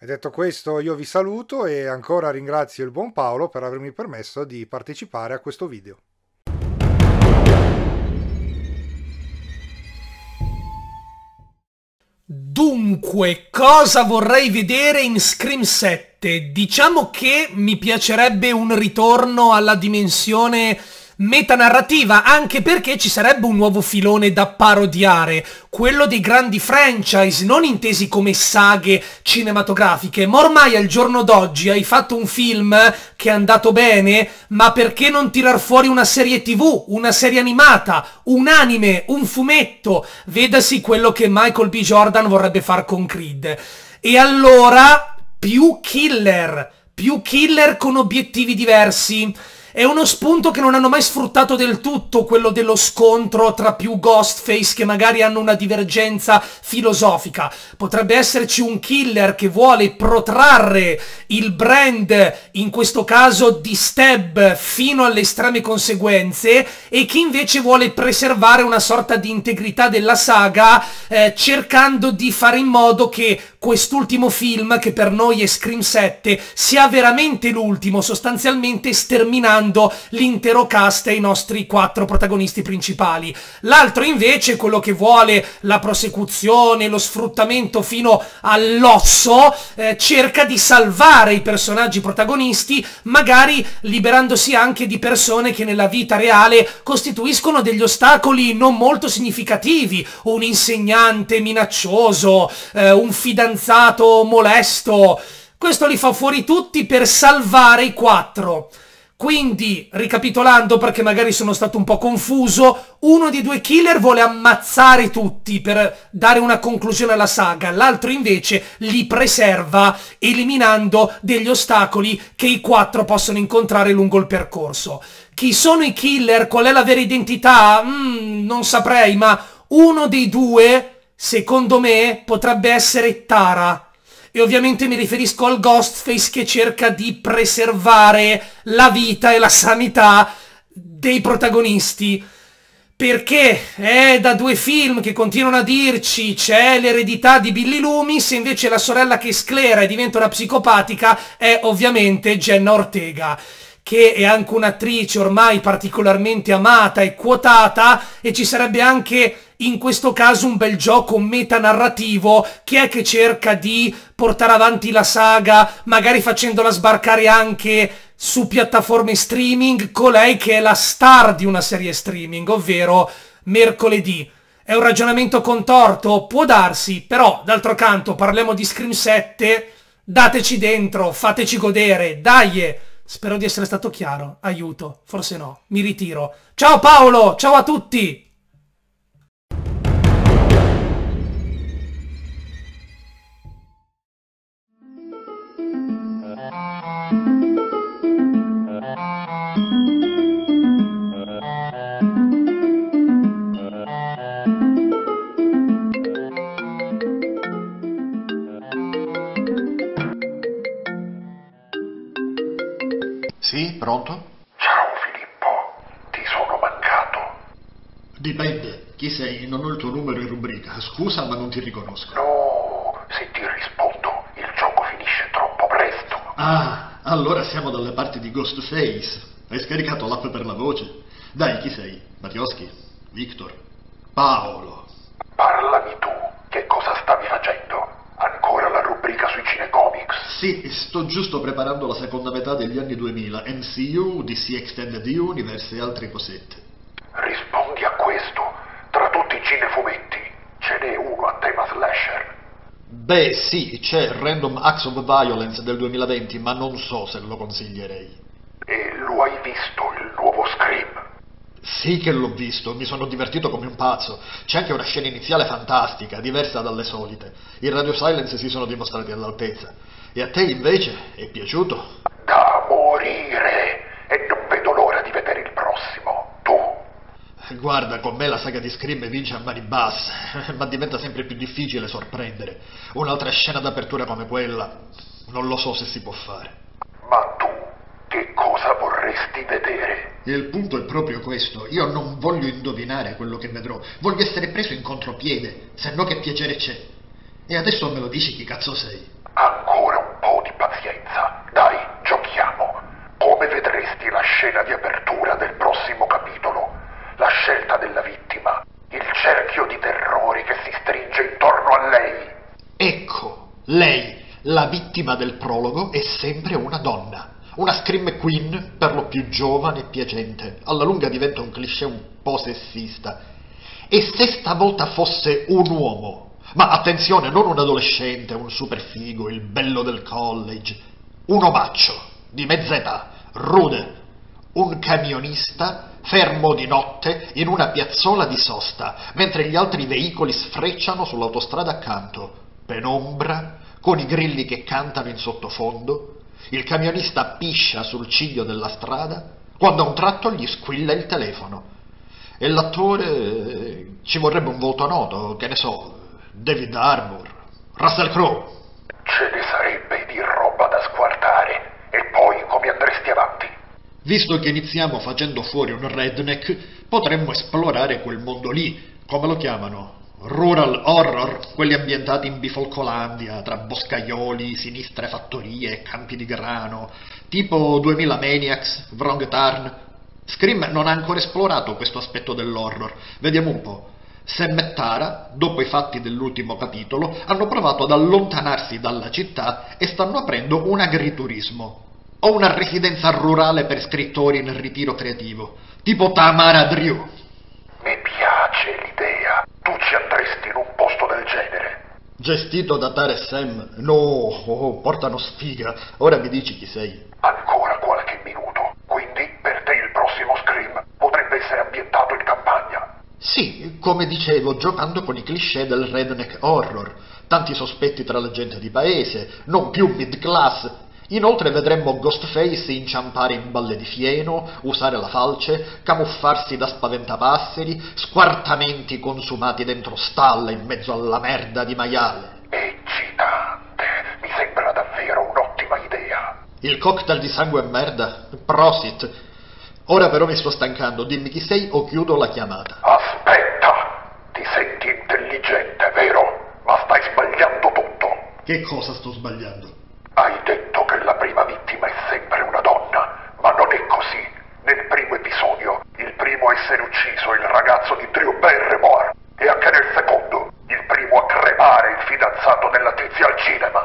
E detto questo io vi saluto e ancora ringrazio il buon Paolo per avermi permesso di partecipare a questo video. Dunque, cosa vorrei vedere in Scream 7? Diciamo che mi piacerebbe un ritorno alla dimensione metanarrativa, anche perché ci sarebbe un nuovo filone da parodiare, quello dei grandi franchise, non intesi come saghe cinematografiche, ma ormai al giorno d'oggi hai fatto un film che è andato bene, ma perché non tirar fuori una serie tv, una serie animata, un anime, un fumetto? Vedasi quello che Michael B. Jordan vorrebbe far con Creed. E allora più killer, più killer con obiettivi diversi. È uno spunto che non hanno mai sfruttato del tutto, quello dello scontro tra più Ghostface che magari hanno una divergenza filosofica. Potrebbe esserci un killer che vuole protrarre il brand, in questo caso di Stab, fino alle estreme conseguenze e chi invece vuole preservare una sorta di integrità della saga eh, cercando di fare in modo che quest'ultimo film che per noi è Scream 7 sia veramente l'ultimo, sostanzialmente sterminando l'intero cast e i nostri quattro protagonisti principali. L'altro invece, quello che vuole la prosecuzione, lo sfruttamento fino all'osso, eh, cerca di salvare i personaggi protagonisti, magari liberandosi anche di persone che nella vita reale costituiscono degli ostacoli non molto significativi, un insegnante minaccioso, eh, un fidanzato sfidanzato molesto. Questo li fa fuori tutti per salvare i quattro. Quindi, ricapitolando perché magari sono stato un po' confuso, uno dei due killer vuole ammazzare tutti per dare una conclusione alla saga, l'altro invece li preserva eliminando degli ostacoli che i quattro possono incontrare lungo il percorso. Chi sono i killer? Qual è la vera identità? Mm, non saprei, ma uno dei due secondo me potrebbe essere Tara. E ovviamente mi riferisco al Ghostface che cerca di preservare la vita e la sanità dei protagonisti. Perché è eh, da due film che continuano a dirci c'è l'eredità di Billy Loomis, invece la sorella che sclera e diventa una psicopatica è ovviamente Jenna Ortega che è anche un'attrice ormai particolarmente amata e quotata e ci sarebbe anche in questo caso un bel gioco metanarrativo che è che cerca di portare avanti la saga, magari facendola sbarcare anche su piattaforme streaming, colei che è la star di una serie streaming, ovvero mercoledì. È un ragionamento contorto, può darsi, però d'altro canto parliamo di Scream 7, dateci dentro, fateci godere, dai! Spero di essere stato chiaro. Aiuto. Forse no. Mi ritiro. Ciao Paolo! Ciao a tutti! Pronto? Ciao Filippo, ti sono mancato. Dipende, chi sei? Non ho il tuo numero in rubrica. Scusa, ma non ti riconosco. No, se ti rispondo, il gioco finisce troppo presto. Ah, allora siamo dalle parti di Ghostface. Hai scaricato l'app per la voce? Dai, chi sei? Mattioschi? Victor? Paolo? Sì, sto giusto preparando la seconda metà degli anni 2000, MCU, DC Extended Universe e altre cosette. Rispondi a questo. Tra tutti i cinefumetti, ce n'è uno a tema slasher. Beh, sì, c'è Random Acts of Violence del 2020, ma non so se lo consiglierei. E lo hai visto il nuovo Scream? Sì che l'ho visto, mi sono divertito come un pazzo. C'è anche una scena iniziale fantastica, diversa dalle solite. I Radio Silence si sono dimostrati all'altezza. E a te invece è piaciuto? Da morire! E non vedo l'ora di vedere il prossimo. Tu? Eh, guarda, con me la saga di Scream vince a mani basse, <laughs> ma diventa sempre più difficile sorprendere. Un'altra scena d'apertura come quella, non lo so se si può fare. Ma tu che cosa vorresti vedere? E il punto è proprio questo. Io non voglio indovinare quello che vedrò. Voglio essere preso in contropiede, se no che piacere c'è. E adesso me lo dici chi cazzo sei? Lei, la vittima del prologo, è sempre una donna. Una scream queen, per lo più giovane e piacente, alla lunga diventa un cliché un po' sessista. E se stavolta fosse un uomo, ma attenzione, non un adolescente, un super figo, il bello del college. Un omaccio, di mezza età, rude. Un camionista fermo di notte in una piazzola di sosta, mentre gli altri veicoli sfrecciano sull'autostrada accanto penombra, con i grilli che cantano in sottofondo, il camionista piscia sul ciglio della strada, quando a un tratto gli squilla il telefono. E l'attore ci vorrebbe un volto noto, che ne so, David Harbour, Russell Crowe. Ce ne sarebbe di roba da squartare, e poi come andresti avanti? Visto che iniziamo facendo fuori un redneck, potremmo esplorare quel mondo lì, come lo chiamano, rural horror, quelli ambientati in bifolcolandia, tra boscaioli, sinistre fattorie, campi di grano, tipo 2000 Maniacs, Wrong Turn. Scream non ha ancora esplorato questo aspetto dell'horror, vediamo un po'. Sam e Tara, dopo i fatti dell'ultimo capitolo, hanno provato ad allontanarsi dalla città e stanno aprendo un agriturismo, o una residenza rurale per scrittori in ritiro creativo, tipo Tamara Drew. Mi piace l'idea. Tu ci andresti in un posto del genere? Gestito da Tare Sam? No, oh, oh, portano sfiga. Ora mi dici chi sei. Ancora qualche minuto. Quindi, per te il prossimo Scream potrebbe essere ambientato in campagna. Sì, come dicevo, giocando con i cliché del redneck horror. Tanti sospetti tra la gente di paese, non più mid class, Inoltre vedremmo Ghostface inciampare in balle di fieno, usare la falce, camuffarsi da spaventapasseri, squartamenti consumati dentro stalla in mezzo alla merda di maiale. Eccitante, mi sembra davvero un'ottima idea. Il cocktail di sangue e merda? Prosit. Ora però mi sto stancando, dimmi chi sei o chiudo la chiamata. Aspetta, ti senti intelligente, vero? Ma stai sbagliando tutto. Che cosa sto sbagliando? Hai detto che la prima vittima è sempre una donna, ma non è così. Nel primo episodio, il primo a essere ucciso è il ragazzo di Drew Barrymore, e anche nel secondo, il primo a crepare il fidanzato della tizia al cinema.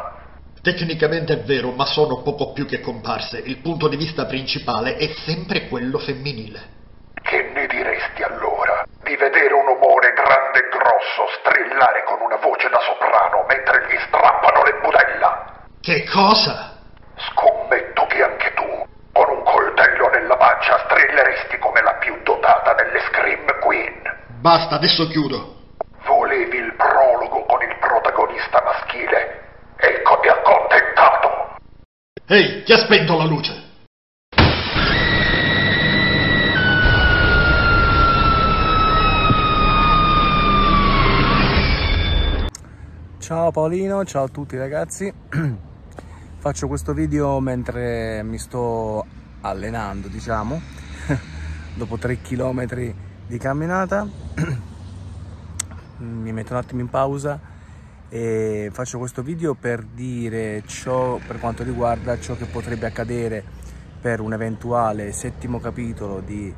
Tecnicamente è vero, ma sono poco più che comparse. Il punto di vista principale è sempre quello femminile. Che ne diresti allora di vedere un umore grande e grosso strillare con una voce da soprano mentre gli strappano le budella? Che cosa? Scommetto che anche tu, con un coltello nella pancia, strilleresti come la più dotata delle Scream Queen. Basta, adesso chiudo. Volevi il prologo con il protagonista maschile. Eccoti accontentato. Ehi, ti ha spento la luce. Ciao Paolino, ciao a tutti ragazzi. <clears throat> faccio questo video mentre mi sto allenando diciamo <laughs> dopo 3 km di camminata <clears throat> mi metto un attimo in pausa e faccio questo video per dire ciò per quanto riguarda ciò che potrebbe accadere per un eventuale settimo capitolo di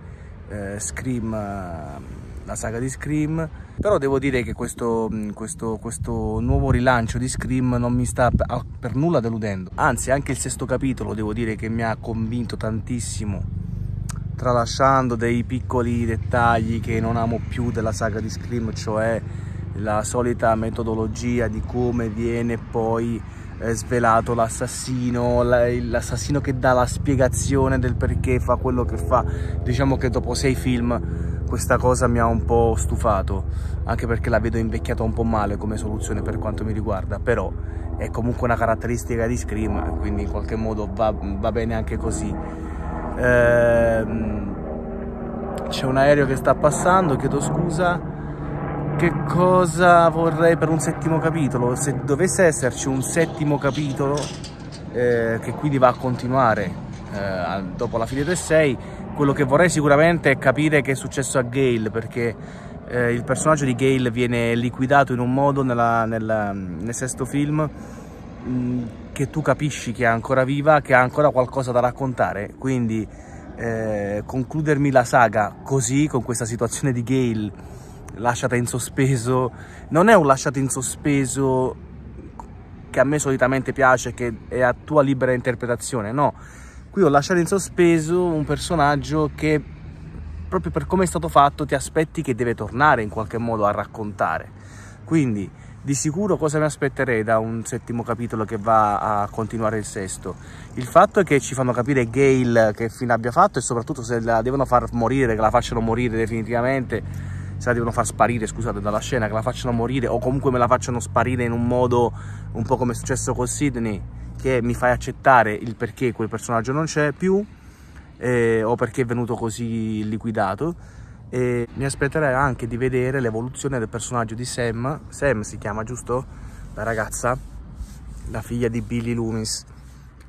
eh, Scream la saga di Scream però devo dire che questo, mm, questo, questo nuovo rilancio di Scream non mi sta per nulla deludendo anzi anche il sesto capitolo devo dire che mi ha convinto tantissimo tralasciando dei piccoli dettagli che non amo più della saga di Scream, cioè la solita metodologia di come viene poi eh, svelato l'assassino, l'assassino che dà la spiegazione del perché fa quello che fa, diciamo che dopo sei film questa cosa mi ha un po' stufato, anche perché la vedo invecchiata un po' male come soluzione per quanto mi riguarda, però è comunque una caratteristica di Scream, quindi in qualche modo va, va bene anche così. Ehm, c'è un aereo che sta passando, chiedo scusa. Che cosa vorrei per un settimo capitolo? Se dovesse esserci un settimo capitolo, eh, che quindi va a continuare eh, dopo la fine del 6, quello che vorrei sicuramente è capire che è successo a Gale, perché eh, il personaggio di Gale viene liquidato in un modo nella, nella, nel sesto film mh, mm, che tu capisci che è ancora viva, che ha ancora qualcosa da raccontare, quindi eh, concludermi la saga così, con questa situazione di Gale lasciata in sospeso, non è un lasciato in sospeso che a me solitamente piace, che è a tua libera interpretazione, no qui ho lasciato in sospeso un personaggio che proprio per come è stato fatto ti aspetti che deve tornare in qualche modo a raccontare quindi di sicuro cosa mi aspetterei da un settimo capitolo che va a continuare il sesto? Il fatto è che ci fanno capire Gail che fine abbia fatto e soprattutto se la devono far morire, che la facciano morire definitivamente, se la devono far sparire, scusate, dalla scena, che la facciano morire o comunque me la facciano sparire in un modo un po' come è successo con Sidney perché mi fai accettare il perché quel personaggio non c'è più eh, o perché è venuto così liquidato e mi aspetterei anche di vedere l'evoluzione del personaggio di Sam Sam si chiama giusto? la ragazza la figlia di Billy Loomis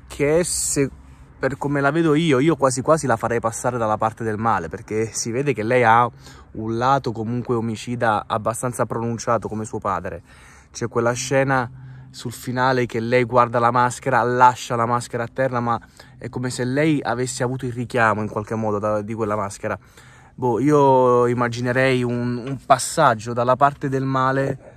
che se, per come la vedo io io quasi quasi la farei passare dalla parte del male perché si vede che lei ha un lato comunque omicida abbastanza pronunciato come suo padre c'è quella scena sul finale che lei guarda la maschera, lascia la maschera a terra, ma è come se lei avesse avuto il richiamo in qualche modo da, di quella maschera. Boh, io immaginerei un, un passaggio dalla parte del male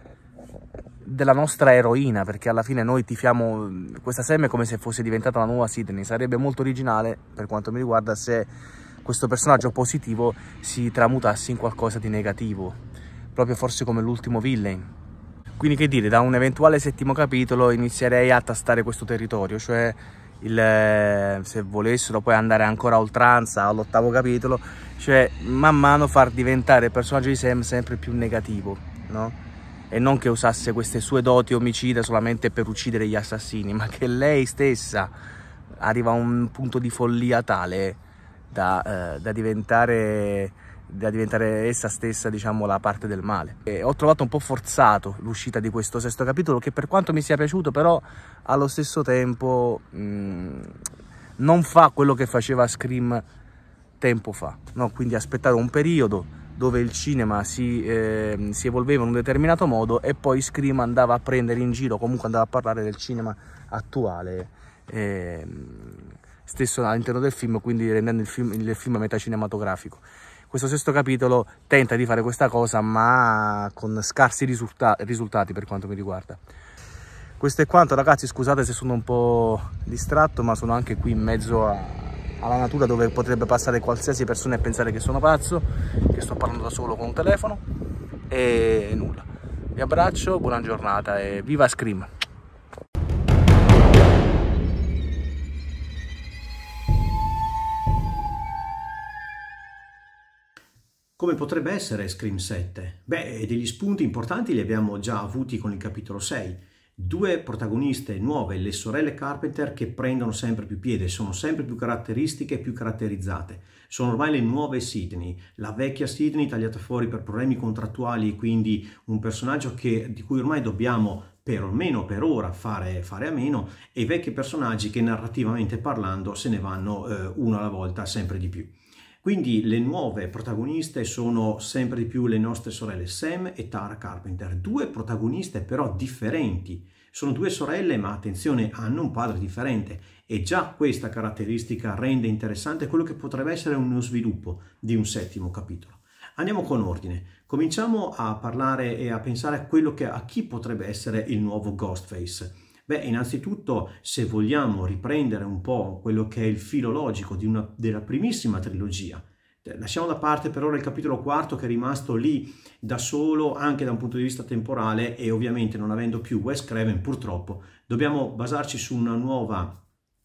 della nostra eroina, perché alla fine noi tifiamo questa Sam è come se fosse diventata la nuova Sydney. Sarebbe molto originale, per quanto mi riguarda, se questo personaggio positivo si tramutasse in qualcosa di negativo, proprio forse come l'ultimo villain. Quindi che dire, da un eventuale settimo capitolo inizierei a tastare questo territorio, cioè il, se volessero poi andare ancora a oltranza all'ottavo capitolo, cioè man mano far diventare il personaggio di Sam sempre più negativo, no? E non che usasse queste sue doti omicide solamente per uccidere gli assassini, ma che lei stessa arriva a un punto di follia tale da, eh, da diventare da diventare essa stessa diciamo la parte del male e ho trovato un po' forzato l'uscita di questo sesto capitolo che per quanto mi sia piaciuto però allo stesso tempo mh, mm, non fa quello che faceva Scream tempo fa no? quindi aspettare un periodo dove il cinema si, eh, si, evolveva in un determinato modo e poi Scream andava a prendere in giro comunque andava a parlare del cinema attuale eh, stesso all'interno del film, quindi rendendo il film, il film metacinematografico questo sesto capitolo tenta di fare questa cosa ma con scarsi risulta risultati per quanto mi riguarda. Questo è quanto ragazzi, scusate se sono un po' distratto ma sono anche qui in mezzo a, alla natura dove potrebbe passare qualsiasi persona e pensare che sono pazzo, che sto parlando da solo con un telefono e nulla. Vi abbraccio, buona giornata e viva Scream! Come potrebbe essere Scream 7? Beh, eh, degli spunti importanti li abbiamo già avuti con il capitolo 6. Due protagoniste nuove, le sorelle Carpenter, che prendono sempre più piede, sono sempre più caratteristiche e più caratterizzate. Sono ormai le nuove Sidney, la vecchia Sidney tagliata fuori per problemi contrattuali, quindi un personaggio che, di cui ormai dobbiamo per almeno per ora fare, fare, a meno e vecchi personaggi che narrativamente parlando se ne vanno eh, uno alla volta sempre di più. Quindi le nuove protagoniste sono sempre di più le nostre sorelle Sam e Tara Carpenter, due protagoniste però differenti. Sono due sorelle ma attenzione hanno un padre differente e già questa caratteristica rende interessante quello che potrebbe essere uno sviluppo di un settimo capitolo. Andiamo con ordine, cominciamo a parlare e a pensare a, che, a chi potrebbe essere il nuovo Ghostface. Beh, innanzitutto, se vogliamo riprendere un po' quello che è il filo logico una, della primissima trilogia, eh, lasciamo da parte per ora il capitolo quarto che è rimasto lì da solo anche da un punto di vista temporale e ovviamente non avendo più Wes Craven purtroppo dobbiamo basarci su una nuova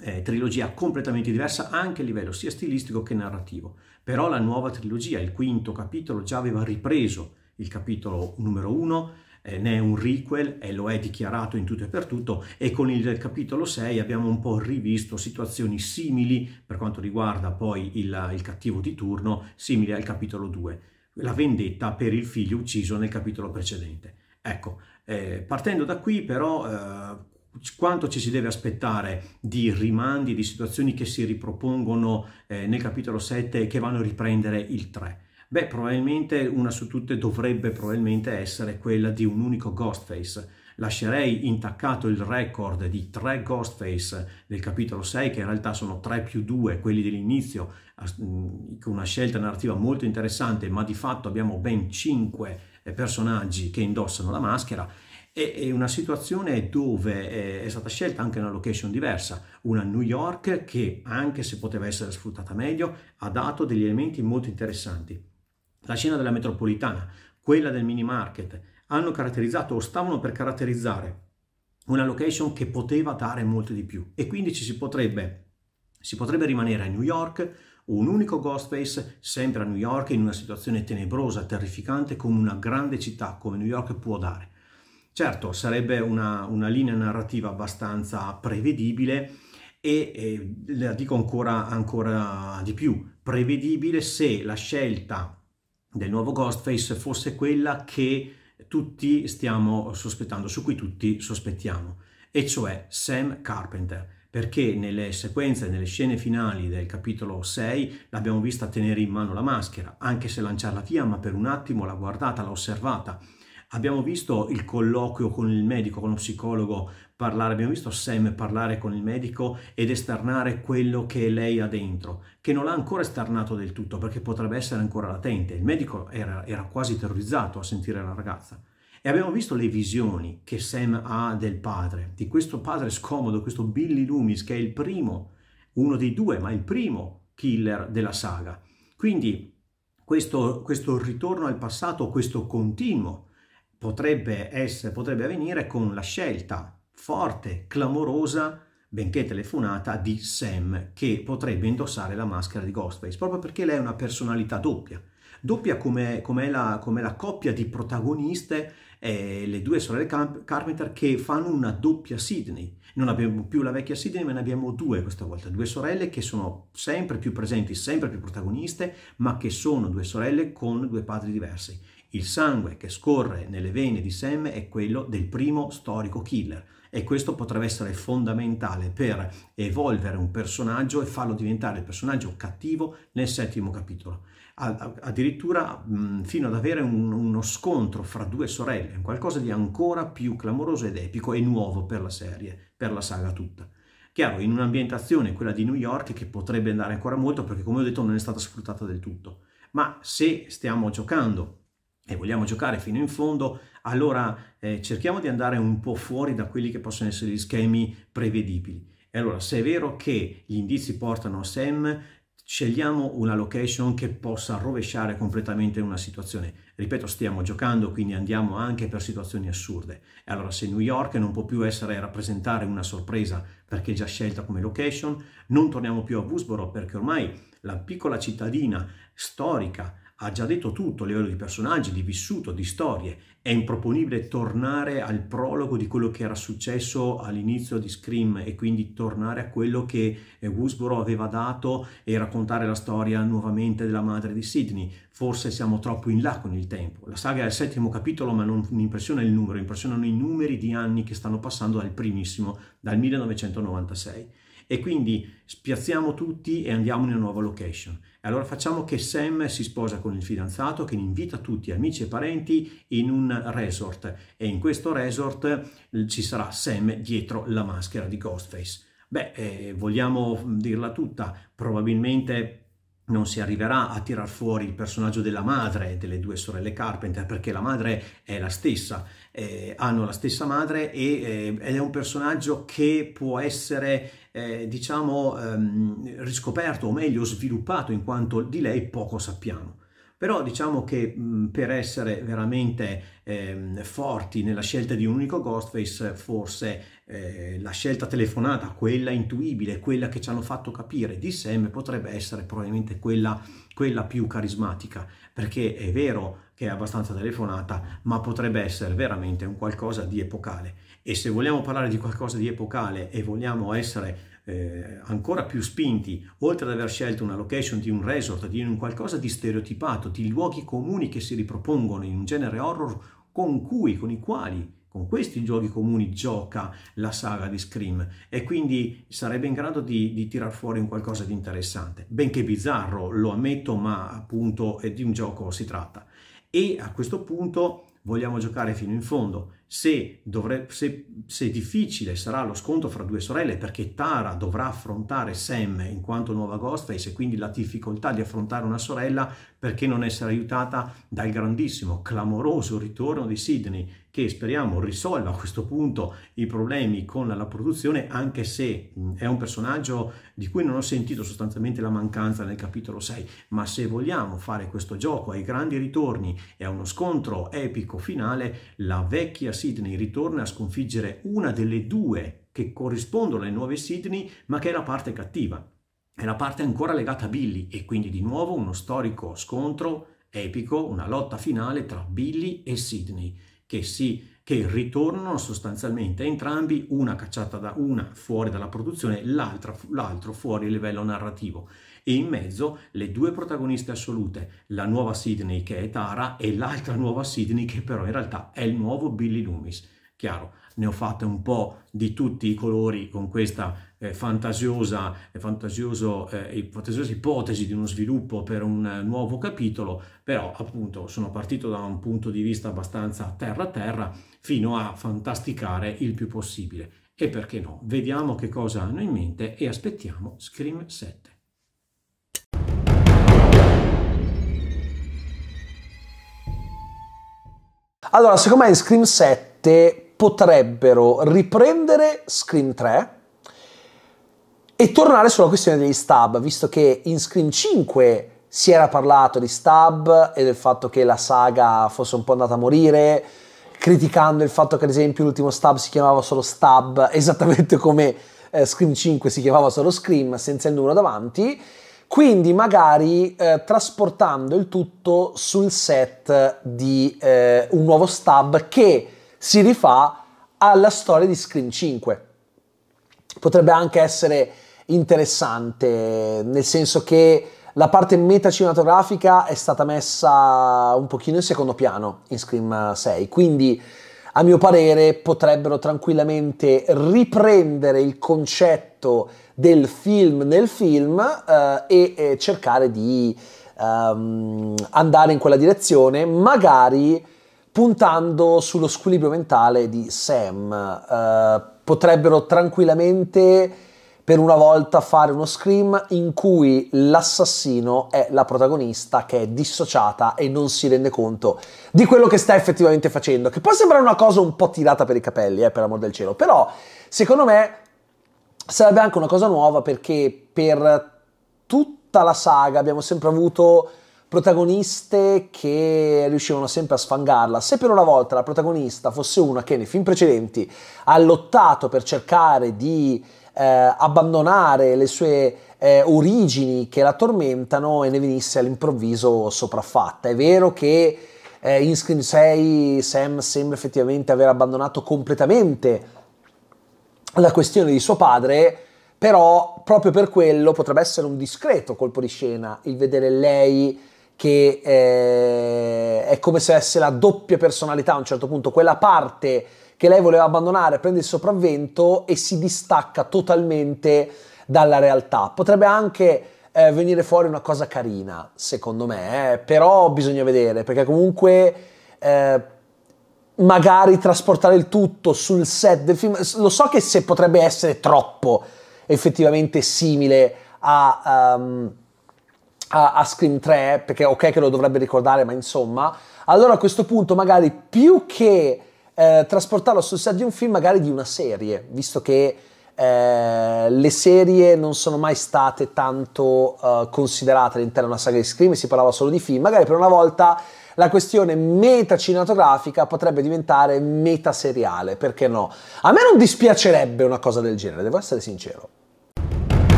eh, trilogia completamente diversa anche a livello sia stilistico che narrativo. Però la nuova trilogia, il quinto capitolo, già aveva ripreso il capitolo numero uno, eh, ne è un requel e lo è dichiarato in tutto e per tutto e con il capitolo 6 abbiamo un po' rivisto situazioni simili per quanto riguarda poi il, il cattivo di turno, simili al capitolo 2, la vendetta per il figlio ucciso nel capitolo precedente. Ecco, eh, partendo da qui però eh, quanto ci si deve aspettare di rimandi, di situazioni che si ripropongono eh, nel capitolo 7 e che vanno a riprendere il 3. Beh, probabilmente una su tutte dovrebbe probabilmente essere quella di un unico Ghostface. Lascerei intaccato il record di tre Ghostface del capitolo 6, che in realtà sono tre più due, quelli dell'inizio, con una scelta narrativa molto interessante, ma di fatto abbiamo ben cinque eh, personaggi che indossano la maschera è una situazione dove eh, è stata scelta anche una location diversa, una New York che anche se poteva essere sfruttata meglio ha dato degli elementi molto interessanti la scena della metropolitana, quella del mini market, hanno caratterizzato o stavano per caratterizzare una location che poteva dare molto di più e quindi ci si potrebbe, si potrebbe rimanere a New York un unico Ghostface sempre a New York in una situazione tenebrosa, terrificante come una grande città come New York può dare. Certo, sarebbe una, una linea narrativa abbastanza prevedibile e, e la dico ancora, ancora di più, prevedibile se la scelta del nuovo Ghostface fosse quella che tutti stiamo sospettando, su cui tutti sospettiamo, e cioè Sam Carpenter perché nelle sequenze, nelle scene finali del capitolo 6 l'abbiamo vista tenere in mano la maschera, anche se lanciarla via, ma per un attimo l'ha guardata, l'ha osservata, Abbiamo visto il colloquio con il medico, con lo psicologo parlare, abbiamo visto Sam parlare con il medico ed esternare quello che lei ha dentro, che non l'ha ancora esternato del tutto perché potrebbe essere ancora latente. Il medico era, era quasi terrorizzato a sentire la ragazza. E abbiamo visto le visioni che Sam ha del padre, di questo padre scomodo, questo Billy Loomis, che è il primo, uno dei due, ma il primo killer della saga. Quindi questo, questo ritorno al passato, questo continuo potrebbe, essere, potrebbe avvenire con la scelta forte, clamorosa, benché telefonata, di Sam, che potrebbe indossare la maschera di Ghostface, proprio perché lei è una personalità doppia. Doppia come, come, la, come la, coppia di protagoniste, eh, le due sorelle Camp Carpenter, che fanno una doppia Sydney. Non abbiamo più la vecchia Sydney, ma ne abbiamo due questa volta. Due sorelle che sono sempre più presenti, sempre più protagoniste, ma che sono due sorelle con due padri diversi. Il sangue che scorre nelle vene di Sam è quello del primo storico killer e questo potrebbe essere fondamentale per evolvere un personaggio e farlo diventare il personaggio cattivo nel settimo capitolo. Addirittura fino ad avere un, uno scontro fra due sorelle, qualcosa di ancora più clamoroso ed epico e nuovo per la serie, per la saga tutta. Chiaro, in un'ambientazione, quella di New York, che potrebbe andare ancora molto perché come ho detto non è stata sfruttata del tutto. Ma se stiamo giocando e vogliamo giocare fino in fondo, allora eh, cerchiamo di andare un po' fuori da quelli che possono essere gli schemi prevedibili. E allora, se è vero che gli indizi portano a Sam, scegliamo una location che possa rovesciare completamente una situazione. Ripeto, stiamo giocando, quindi andiamo anche per situazioni assurde. E allora se New York non può più essere rappresentare una sorpresa perché è già scelta come location, non torniamo più a Woodsboro perché ormai la piccola cittadina storica ha già detto tutto a livello di personaggi, di vissuto, di storie. È improponibile tornare al prologo di quello che era successo all'inizio di Scream e quindi tornare a quello che eh, Woodsboro aveva dato e raccontare la storia nuovamente della madre di Sidney. Forse siamo troppo in là con il tempo. La saga è al settimo capitolo ma non impressiona il numero, impressionano i numeri di anni che stanno passando dal primissimo, dal 1996 e quindi spiazziamo tutti e andiamo in una nuova location. E allora facciamo che Sam si sposa con il fidanzato che invita tutti, amici e parenti, in un resort e in questo resort ci sarà Sam dietro la maschera di Ghostface. Beh, eh, vogliamo mm, dirla tutta, probabilmente non si arriverà a tirar fuori il personaggio della madre delle due sorelle Carpenter perché la madre è la stessa, eh, hanno la stessa madre e, eh, ed è un personaggio che può essere eh, diciamo, ehm, riscoperto o meglio sviluppato in quanto di lei poco sappiamo. Però diciamo che mh, mm, per essere veramente ehm, forti nella scelta di un unico Ghostface, forse eh, la scelta telefonata, quella intuibile, quella che ci hanno fatto capire di Sam, potrebbe essere probabilmente quella, quella più carismatica, perché è vero che è abbastanza telefonata, ma potrebbe essere veramente un qualcosa di epocale. E se vogliamo parlare di qualcosa di epocale e vogliamo essere eh, ancora più spinti, oltre ad aver scelto una location di un resort, di un qualcosa di stereotipato, di luoghi comuni che si ripropongono in un genere horror con cui, con i quali, con questi luoghi comuni gioca la saga di Scream e quindi sarebbe in grado di, di tirar fuori un qualcosa di interessante, benché bizzarro, lo ammetto, ma appunto di un gioco si tratta. E a questo punto vogliamo giocare fino in fondo se, dovre, se, se, difficile sarà lo scontro fra due sorelle perché Tara dovrà affrontare Sam in quanto nuova Ghostface e quindi la difficoltà di affrontare una sorella perché non essere aiutata dal grandissimo, clamoroso ritorno di Sydney che speriamo risolva a questo punto i problemi con la produzione, anche se mm, è un personaggio di cui non ho sentito sostanzialmente la mancanza nel capitolo 6, ma se vogliamo fare questo gioco ai grandi ritorni e a uno scontro epico finale, la vecchia Sydney ritorna a sconfiggere una delle due che corrispondono alle nuove Sydney, ma che è la parte cattiva è la parte ancora legata a Billy e quindi di nuovo uno storico scontro epico, una lotta finale tra Billy e Sidney che, si, che ritornano sostanzialmente entrambi, una cacciata da una fuori dalla produzione, l'altro fuori a livello narrativo. E in mezzo le due protagoniste assolute, la nuova Sidney che è Tara e l'altra nuova Sidney che però in realtà è il nuovo Billy Loomis. Chiaro, ne ho fatte un po' di tutti i colori con questa eh, fantasiosa, eh, fantasioso, eh, fantasiosa ipotesi di uno sviluppo per un eh, nuovo capitolo, però appunto sono partito da un punto di vista abbastanza terra-terra fino a fantasticare il più possibile. E perché no? Vediamo che cosa hanno in mente e aspettiamo Scream 7. Allora, secondo me Scream 7 potrebbero riprendere Scream 3 e tornare sulla questione degli stab, visto che in Scream 5 si era parlato di stab e del fatto che la saga fosse un po' andata a morire, criticando il fatto che ad esempio l'ultimo stab si chiamava solo stab, <laughs> esattamente come eh, Scream 5 si chiamava solo Scream senza il numero davanti, quindi magari eh, trasportando il tutto sul set di eh, un nuovo stab che si rifà alla storia di Scream 5. Potrebbe anche essere interessante, nel senso che la parte metacinematografica è stata messa un pochino in secondo piano in Scream 6, quindi a mio parere potrebbero tranquillamente riprendere il concetto del film nel film eh, e, e, eh, cercare di um, andare in quella direzione, magari puntando sullo squilibrio mentale di Sam. Eh, potrebbero tranquillamente per una volta fare uno scream in cui l'assassino è la protagonista che è dissociata e non si rende conto di quello che sta effettivamente facendo, che può sembrare una cosa un po' tirata per i capelli, eh, per amor del cielo, però secondo me sarebbe anche una cosa nuova perché per tutta la saga abbiamo sempre avuto protagoniste che riuscivano sempre a sfangarla. Se per una volta la protagonista fosse una che nei film precedenti ha lottato per cercare di eh, abbandonare le sue eh, origini che la tormentano e ne venisse all'improvviso sopraffatta. È vero che eh, in Scream 6 Sam sembra effettivamente aver abbandonato completamente la questione di suo padre, però proprio per quello potrebbe essere un discreto colpo di scena il vedere lei che eh, è come se avesse la doppia personalità a un certo punto, quella parte che lei voleva abbandonare prende il sopravvento e si distacca totalmente dalla realtà. Potrebbe anche eh, venire fuori una cosa carina, secondo me, eh? però bisogna vedere, perché comunque eh, magari trasportare il tutto sul set del film, lo so che se potrebbe essere troppo effettivamente simile a... Um, a, a Scream 3, perché ok che lo dovrebbe ricordare, ma insomma, allora a questo punto magari più che eh, trasportarlo sul set di un film, magari di una serie, visto che eh, le serie non sono mai state tanto eh, considerate all'interno di una saga di Scream, si parlava solo di film, magari per una volta la questione meta cinematografica potrebbe diventare meta seriale, perché no? A me non dispiacerebbe una cosa del genere, devo essere sincero.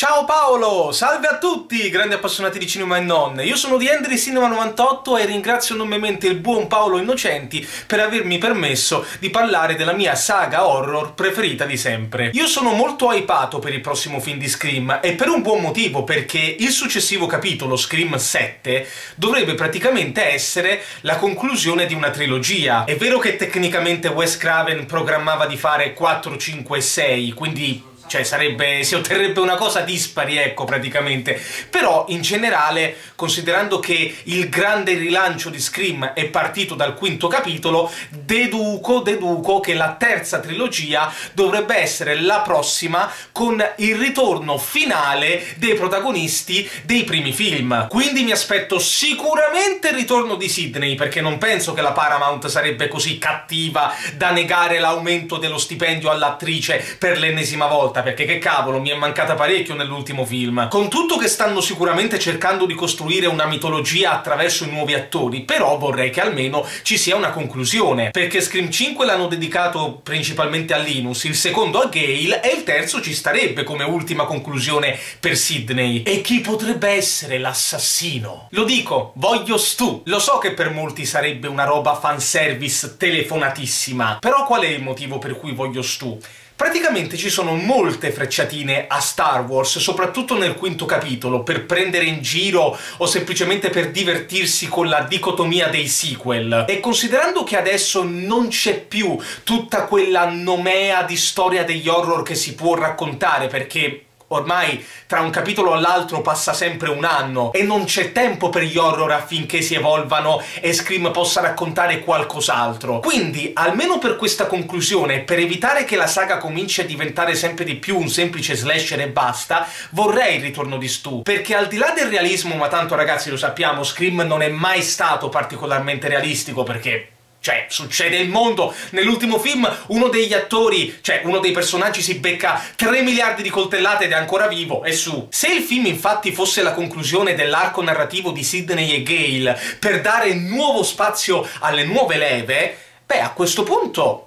Ciao Paolo! Salve a tutti, grandi appassionati di cinema e nonne! Io sono di Endri Cinema 98 e ringrazio enormemente il buon Paolo Innocenti per avermi permesso di parlare della mia saga horror preferita di sempre. Io sono molto hypato per il prossimo film di Scream e per un buon motivo, perché il successivo capitolo, Scream 7, dovrebbe praticamente essere la conclusione di una trilogia. È vero che tecnicamente Wes Craven programmava di fare 4, 5 e 6, quindi cioè sarebbe, si otterrebbe una cosa dispari, ecco, praticamente. Però, in generale, considerando che il grande rilancio di Scream è partito dal quinto capitolo, deduco, deduco che la terza trilogia dovrebbe essere la prossima con il ritorno finale dei protagonisti dei primi film. Quindi mi aspetto sicuramente il ritorno di Sidney, perché non penso che la Paramount sarebbe così cattiva da negare l'aumento dello stipendio all'attrice per l'ennesima volta volta, perché che cavolo, mi è mancata parecchio nell'ultimo film. Con tutto che stanno sicuramente cercando di costruire una mitologia attraverso i nuovi attori, però vorrei che almeno ci sia una conclusione, perché Scream 5 l'hanno dedicato principalmente a Linus, il secondo a Gale e il terzo ci starebbe come ultima conclusione per Sidney. E chi potrebbe essere l'assassino? Lo dico, voglio Stu. Lo so che per molti sarebbe una roba fanservice telefonatissima, però qual è il motivo per cui voglio Stu? Praticamente ci sono molte frecciatine a Star Wars, soprattutto nel quinto capitolo, per prendere in giro o semplicemente per divertirsi con la dicotomia dei sequel. E considerando che adesso non c'è più tutta quella nomea di storia degli horror che si può raccontare, perché Ormai tra un capitolo all'altro passa sempre un anno e non c'è tempo per gli horror affinché si evolvano e Scream possa raccontare qualcos'altro. Quindi, almeno per questa conclusione, per evitare che la saga cominci a diventare sempre di più un semplice slasher e basta, vorrei il ritorno di Stu, perché al di là del realismo, ma tanto ragazzi lo sappiamo, Scream non è mai stato particolarmente realistico perché cioè, succede il mondo. Nell'ultimo film uno degli attori, cioè uno dei personaggi si becca 3 miliardi di coltellate ed è ancora vivo, e su. Se il film infatti fosse la conclusione dell'arco narrativo di Sidney e Gale per dare nuovo spazio alle nuove leve, beh, a questo punto,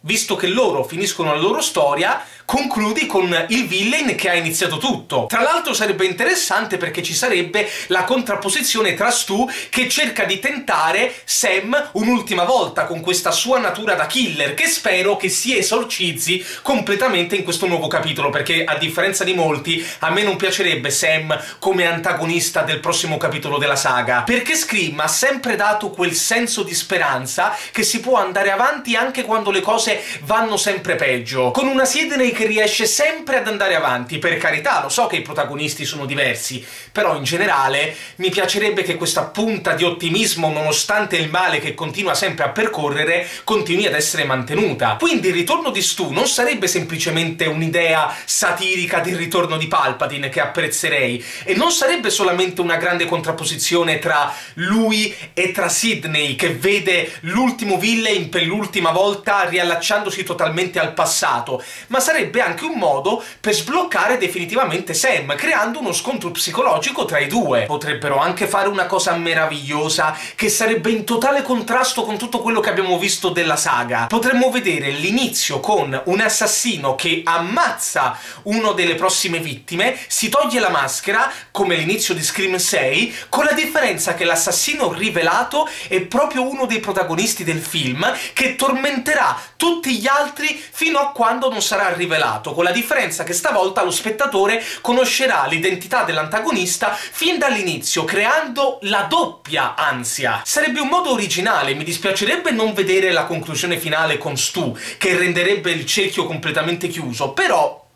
visto che loro finiscono la loro storia, concludi con il villain che ha iniziato tutto. Tra l'altro sarebbe interessante perché ci sarebbe la contrapposizione tra Stu che cerca di tentare Sam un'ultima volta con questa sua natura da killer che spero che si esorcizzi completamente in questo nuovo capitolo perché a differenza di molti a me non piacerebbe Sam come antagonista del prossimo capitolo della saga perché Scream ha sempre dato quel senso di speranza che si può andare avanti anche quando le cose vanno sempre peggio. Con una siede nei che riesce sempre ad andare avanti, per carità, lo so che i protagonisti sono diversi, però in generale mi piacerebbe che questa punta di ottimismo, nonostante il male che continua sempre a percorrere, continui ad essere mantenuta. Quindi il ritorno di Stu non sarebbe semplicemente un'idea satirica del ritorno di Palpatine che apprezzerei, e non sarebbe solamente una grande contrapposizione tra lui e tra Sidney, che vede l'ultimo villain per l'ultima volta riallacciandosi totalmente al passato, ma sarebbe sarebbe anche un modo per sbloccare definitivamente Sam, creando uno scontro psicologico tra i due. Potrebbero anche fare una cosa meravigliosa che sarebbe in totale contrasto con tutto quello che abbiamo visto della saga. Potremmo vedere l'inizio con un assassino che ammazza una delle prossime vittime, si toglie la maschera, come l'inizio di Scream 6, con la differenza che l'assassino rivelato è proprio uno dei protagonisti del film che tormenterà tutti gli altri fino a quando non sarà rivelato rivelato, con la differenza che stavolta lo spettatore conoscerà l'identità dell'antagonista fin dall'inizio, creando la doppia ansia. Sarebbe un modo originale, mi dispiacerebbe non vedere la conclusione finale con Stu, che renderebbe il cerchio completamente chiuso, però...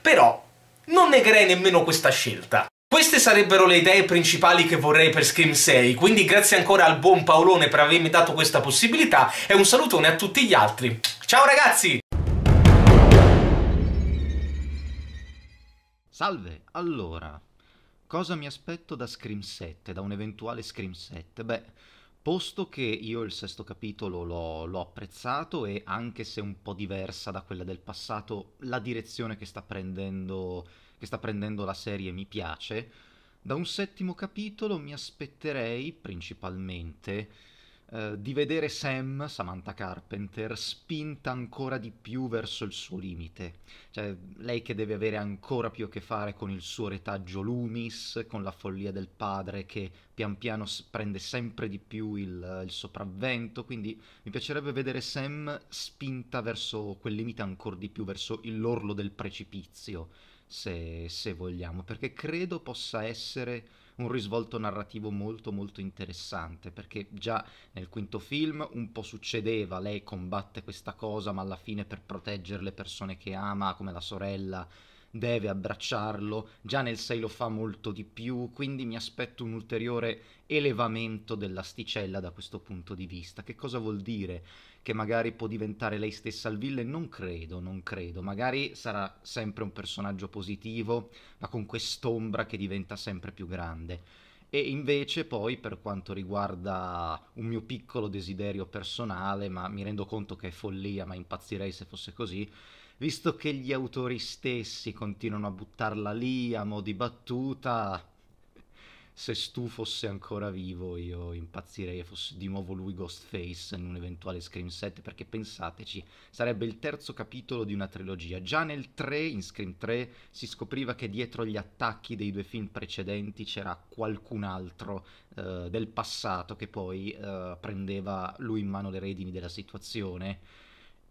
però... non negherei nemmeno questa scelta. Queste sarebbero le idee principali che vorrei per Scream 6, quindi grazie ancora al buon Paolone per avermi dato questa possibilità e un salutone a tutti gli altri. Ciao ragazzi! Salve, allora, cosa mi aspetto da Scream 7, da un eventuale Scream 7? Beh, posto che io il sesto capitolo l'ho, l'ho, apprezzato e anche se un po' diversa da quella del passato, la direzione che sta prendendo, che sta prendendo la serie mi piace, da un settimo capitolo mi aspetterei principalmente eh, di vedere Sam, Samantha Carpenter, spinta ancora di più verso il suo limite. Cioè, lei che deve avere ancora più a che fare con il suo retaggio Loomis, con la follia del padre che pian piano prende sempre di più il, il sopravvento, quindi mi piacerebbe vedere Sam spinta verso quel limite ancora di più, verso l'orlo del precipizio, se, se vogliamo, perché credo possa essere un risvolto narrativo molto molto interessante, perché già nel quinto film un po' succedeva, lei combatte questa cosa, ma alla fine per proteggere le persone che ama, come la sorella, deve abbracciarlo, già nel 6 lo fa molto di più, quindi mi aspetto un ulteriore elevamento dell'asticella da questo punto di vista. Che cosa vuol dire? che magari può diventare lei stessa il villain, non credo, non credo, magari sarà sempre un personaggio positivo, ma con quest'ombra che diventa sempre più grande. E invece poi per quanto riguarda un mio piccolo desiderio personale, ma mi rendo conto che è follia, ma impazzirei se fosse così, visto che gli autori stessi continuano a buttarla lì a mo' di battuta, se Stu fosse ancora vivo io impazzirei fosse di nuovo lui Ghostface in un eventuale Scream 7 perché pensateci sarebbe il terzo capitolo di una trilogia già nel 3 in Scream 3 si scopriva che dietro gli attacchi dei due film precedenti c'era qualcun altro eh, del passato che poi eh, prendeva lui in mano le redini della situazione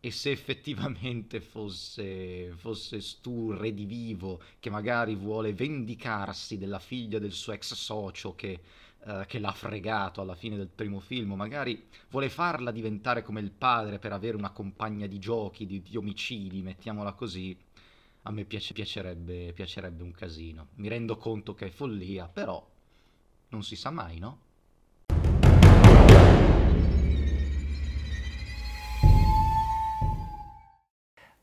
e se effettivamente fosse, fosse Stu redivivo che magari vuole vendicarsi della figlia del suo ex socio che, eh, che l'ha fregato alla fine del primo film, magari vuole farla diventare come il padre per avere una compagna di giochi, di, di omicidi, mettiamola così, a me piace, piacerebbe, piacerebbe un casino. Mi rendo conto che è follia, però non si sa mai, no?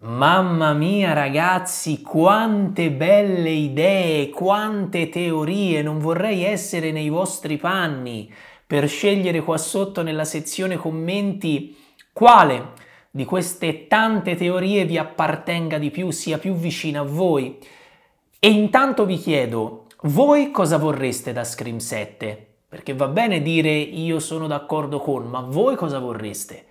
Mamma mia ragazzi, quante belle idee, quante teorie, non vorrei essere nei vostri panni per scegliere qua sotto nella sezione commenti quale di queste tante teorie vi appartenga di più, sia più vicina a voi. E intanto vi chiedo, voi cosa vorreste da Scream 7? Perché va bene dire io sono d'accordo con, ma voi cosa vorreste?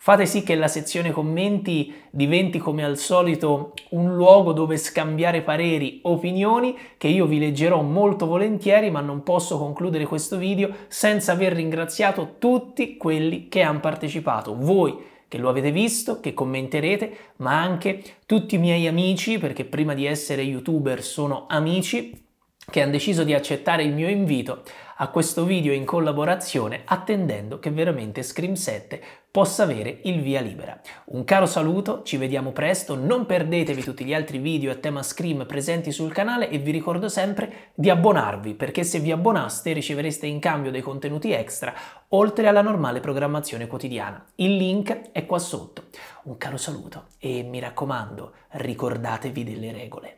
Fate sì che la sezione commenti diventi come al solito un luogo dove scambiare pareri, opinioni che io vi leggerò molto volentieri, ma non posso concludere questo video senza aver ringraziato tutti quelli che hanno partecipato, voi che lo avete visto, che commenterete, ma anche tutti i miei amici, perché prima di essere youtuber sono amici, che hanno deciso di accettare il mio invito a questo video in collaborazione attendendo che veramente Scream 7 possa avere il via libera. Un caro saluto, ci vediamo presto, non perdetevi tutti gli altri video a tema Scream presenti sul canale e vi ricordo sempre di abbonarvi perché se vi abbonaste ricevereste in cambio dei contenuti extra oltre alla normale programmazione quotidiana. Il link è qua sotto. Un caro saluto e mi raccomando ricordatevi delle regole.